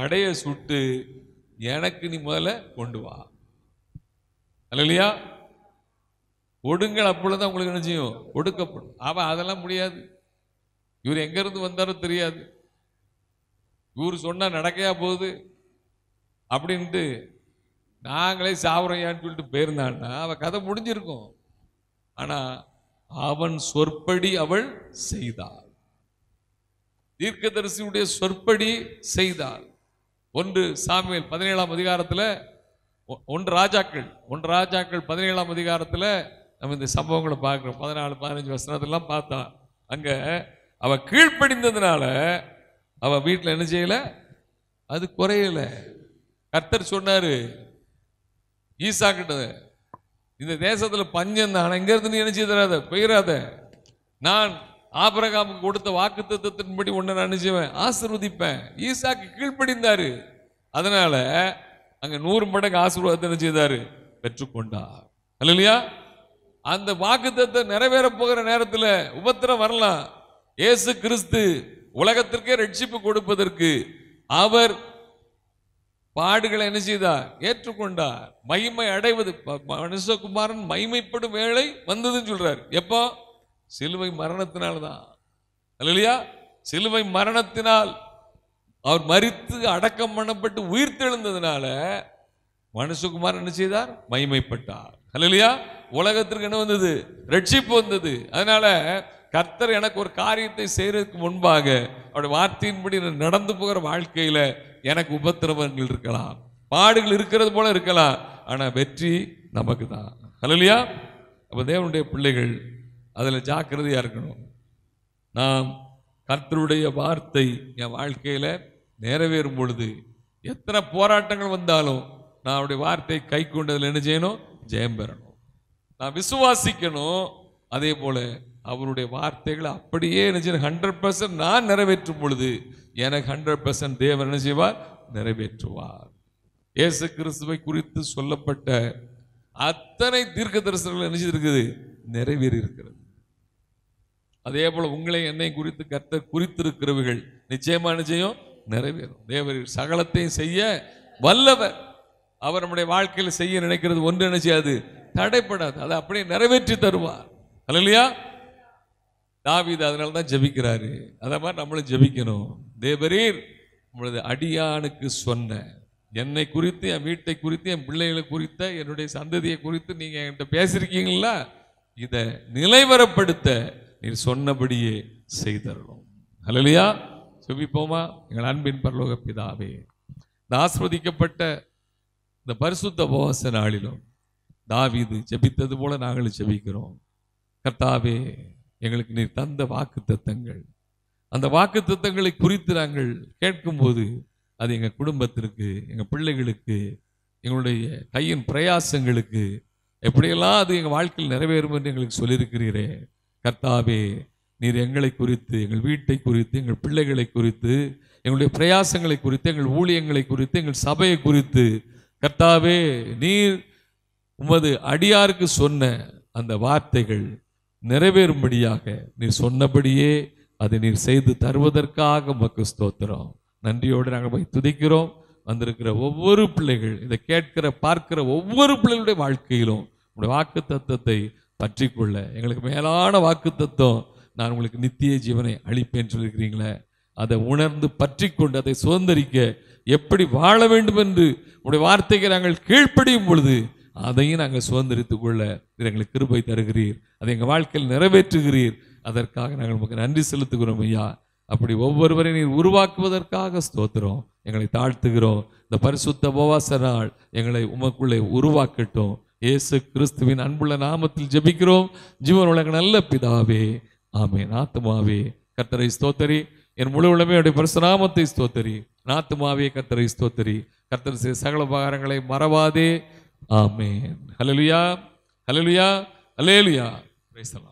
S1: அடைய சுட்டு எனக்கு நீ முதல்ல கொண்டு வா இல்லையா ஒடுங்கள் அப்பொழுது உங்களுக்கு என்ன செய்யும் ஒடுக்கப்படும் அவன் அதெல்லாம் முடியாது இவர் எங்கேருந்து வந்தாரோ தெரியாது இவர் சொன்னால் நடக்கையா போகுது அப்படின்ட்டு நாங்களே சாவுறையான்னு சொல்லிட்டு போயிருந்தான்னா அவள் கதை முடிஞ்சிருக்கும் ஆனால் அவன் சொற்படி அவள் செய்தாள் தீர்க்கதரிசியுடைய சொற்படி செய்தாள் ஒன்று சாமியல் பதினேழாம் அதிகாரத்தில் ஒன்று ராஜாக்கள் ஒன்று ராஜாக்கள் பதினேழாம் அதிகாரத்தில் நம்ம இந்த சம்பவங்களை பார்க்குறோம் பதினாலு பதினஞ்சு வசனத்தெல்லாம் பார்த்தா அங்கே அவள் கீழ்ப்படிந்ததுனால அவன் வீட்டில் என்ன செய்யலை அது குறையலை கர்த்தர் சொன்னார் கிட்ட இந்த தேசத்தில் பஞ்சம் தான் எங்கேருந்து நீ என்ன செய்தராத பெயராத நான் ஆபரகாமுக்கு கொடுத்த வாக்கு தத்துவத்தின்படி ஒன்றை நான் நினைச்சுவேன் ஆசிர்வதிப்பேன் ஈசாக்கு கீழ்ப்படிந்தாரு அதனால அங்கே நூறு மடங்கு ஆசீர்வாதத்தை என்ன செய்தாரு பெற்றுக்கொண்டார் இல்லையா அந்த வாக்குத்தத்தை நிறைவேற போகிற நேரத்தில் உபத்திரம் வரலாம் ஏசு கிறிஸ்து உலகத்திற்கே ரட்சிப்பு கொடுப்பதற்கு அவர் பாடுகளை என்ன செய்தார் ஏற்றுக்கொண்டார் மகிமை அடைவது மனுஷகுமாரன் மகிமைப்படும் வேலை வந்ததுன்னு சொல்றார் எப்போ சிலுவை மரணத்தினால்தான் இல்லையா சிலுவை மரணத்தினால் அவர் மறித்து அடக்கம் பண்ணப்பட்டு உயிர் தெழுந்ததுனால மனுஷகுமார் என்ன செய்தார் மகிமைப்பட்டார் இல்லையா உலகத்திற்கு என்ன வந்தது ரட்சிப்பு வந்தது அதனால கர்த்தர் எனக்கு ஒரு காரியத்தை செய்கிறதுக்கு முன்பாக அவருடைய வார்த்தையின்படி நடந்து போகிற வாழ்க்கையில் எனக்கு உபத்திரவங்கள் இருக்கலாம் பாடுகள் இருக்கிறது போல இருக்கலாம் ஆனால் வெற்றி நமக்கு தான் இல்லையா அப்போ தேவனுடைய பிள்ளைகள் அதில் ஜாக்கிரதையாக இருக்கணும் நாம் கர்த்தருடைய வார்த்தை என் வாழ்க்கையில் நிறைவேறும் பொழுது எத்தனை போராட்டங்கள் வந்தாலும் நான் அவருடைய வார்த்தையை கை கொண்டதில் என்ன செய்யணும் ஜெயம் பெறணும் நான் விசுவாசிக்கணும் அதே போல் அவருடைய வார்த்தைகளை அப்படியே என்ன ஹண்ட்ரட் பர்சன்ட் நான் நிறைவேற்றும் பொழுது எனக்கு ஹண்ட்ரட் பர்சன்ட் தேவர் என்ன செய்வார் நிறைவேற்றுவார் இயேசு கிறிஸ்துவை குறித்து சொல்லப்பட்ட அத்தனை தீர்க்க தரிசனங்கள் என்ன நிறைவேறியிருக்கிறது அதே போல உங்களை என்னை குறித்து கர்த்த குறித்திருக்கிறவர்கள் நிச்சயமா நிச்சயம் நிறைவேறும் தேவர் சகலத்தையும் செய்ய வல்லவர் அவர் நம்முடைய வாழ்க்கையில் செய்ய நினைக்கிறது ஒன்று என்ன செய்யாது தடைப்படாது அதை அப்படியே நிறைவேற்றி தருவார் அல்லையா தாவீது அதனால தான் ஜபிக்கிறாரு அதை மாதிரி நம்மளும் ஜபிக்கணும் தேவரீர் உங்களது அடியானுக்கு சொன்ன என்னை குறித்து என் வீட்டை குறித்து என் பிள்ளைகளை குறித்த என்னுடைய சந்ததியை குறித்து நீங்கள் என்கிட்ட பேசியிருக்கீங்களா இதை நிலைவரப்படுத்த நீர் சொன்னபடியே செய்தரணும் அல்லையா செபிப்போமா எங்கள் அன்பின் பரலோக பிதாவே இந்த ஆஸ்வதிக்கப்பட்ட இந்த பரிசுத்த உபவாச நாளிலும் தாவிது ஜபித்தது போல நாங்களும் ஜபிக்கிறோம் கர்த்தாவே எங்களுக்கு நீர் தந்த வாக்கு தத்தங்கள் அந்த வாக்கு தத்தங்களை குறித்து நாங்கள் கேட்கும்போது அது எங்கள் குடும்பத்திற்கு எங்கள் பிள்ளைகளுக்கு எங்களுடைய கையின் பிரயாசங்களுக்கு எப்படியெல்லாம் அது எங்கள் வாழ்க்கையில் நிறைவேறும் என்று எங்களுக்கு சொல்லியிருக்கிறீரே கர்த்தாவே நீர் எங்களை குறித்து எங்கள் வீட்டை குறித்து எங்கள் பிள்ளைகளை குறித்து எங்களுடைய பிரயாசங்களை குறித்து எங்கள் ஊழியங்களை குறித்து எங்கள் சபையை குறித்து கர்த்தாவே நீர் உமது அடியாருக்கு சொன்ன அந்த வார்த்தைகள் நிறைவேறும்படியாக நீர் சொன்னபடியே அதை நீர் செய்து தருவதற்காக மக்கள் ஸ்தோத்திரம் நன்றியோடு நாங்கள் போய் துதிக்கிறோம் வந்திருக்கிற ஒவ்வொரு பிள்ளைகள் இதை கேட்கிற பார்க்கிற ஒவ்வொரு பிள்ளைகளுடைய வாழ்க்கையிலும் உங்களுடைய வாக்கு தத்துவத்தை பற்றி கொள்ள எங்களுக்கு மேலான வாக்கு தத்துவம் நான் உங்களுக்கு நித்திய ஜீவனை அளிப்பேன் சொல்லியிருக்கிறீங்களே அதை உணர்ந்து பற்றி கொண்டு அதை சுதந்திரிக்க எப்படி வாழ வேண்டும் என்று உங்களுடைய வார்த்தைக்கு நாங்கள் கீழ்ப்படியும் பொழுது அதையும் நாங்கள் சுதந்திரித்து கொள்ள எங்களுக்கு கிருபை தருகிறீர் அதை எங்கள் வாழ்க்கையில் நிறைவேற்றுகிறீர் அதற்காக நாங்கள் உங்களுக்கு நன்றி செலுத்துகிறோம் ஐயா அப்படி ஒவ்வொருவரையும் நீர் உருவாக்குவதற்காக ஸ்தோத்திரம் எங்களை தாழ்த்துகிறோம் இந்த பரிசுத்த உபவாச நாள் எங்களை உமக்குள்ளே உருவாக்கட்டும் இயேசு கிறிஸ்துவின் அன்புள்ள நாமத்தில் ஜெபிக்கிறோம் ஜீவன் உலக நல்ல பிதாவே ஆமே நாத்துமாவே கத்தரை ஸ்தோத்தரி என் முழு உளமையுடைய பரிசுநாமத்தை ஸ்தோத்தரி நாத்துமாவே கத்தரை ஸ்தோத்தரி கர்த்தர் சகல உபகாரங்களை மறவாதே Amen. Hallelujah. Hallelujah. Hallelujah. Praise the Lord.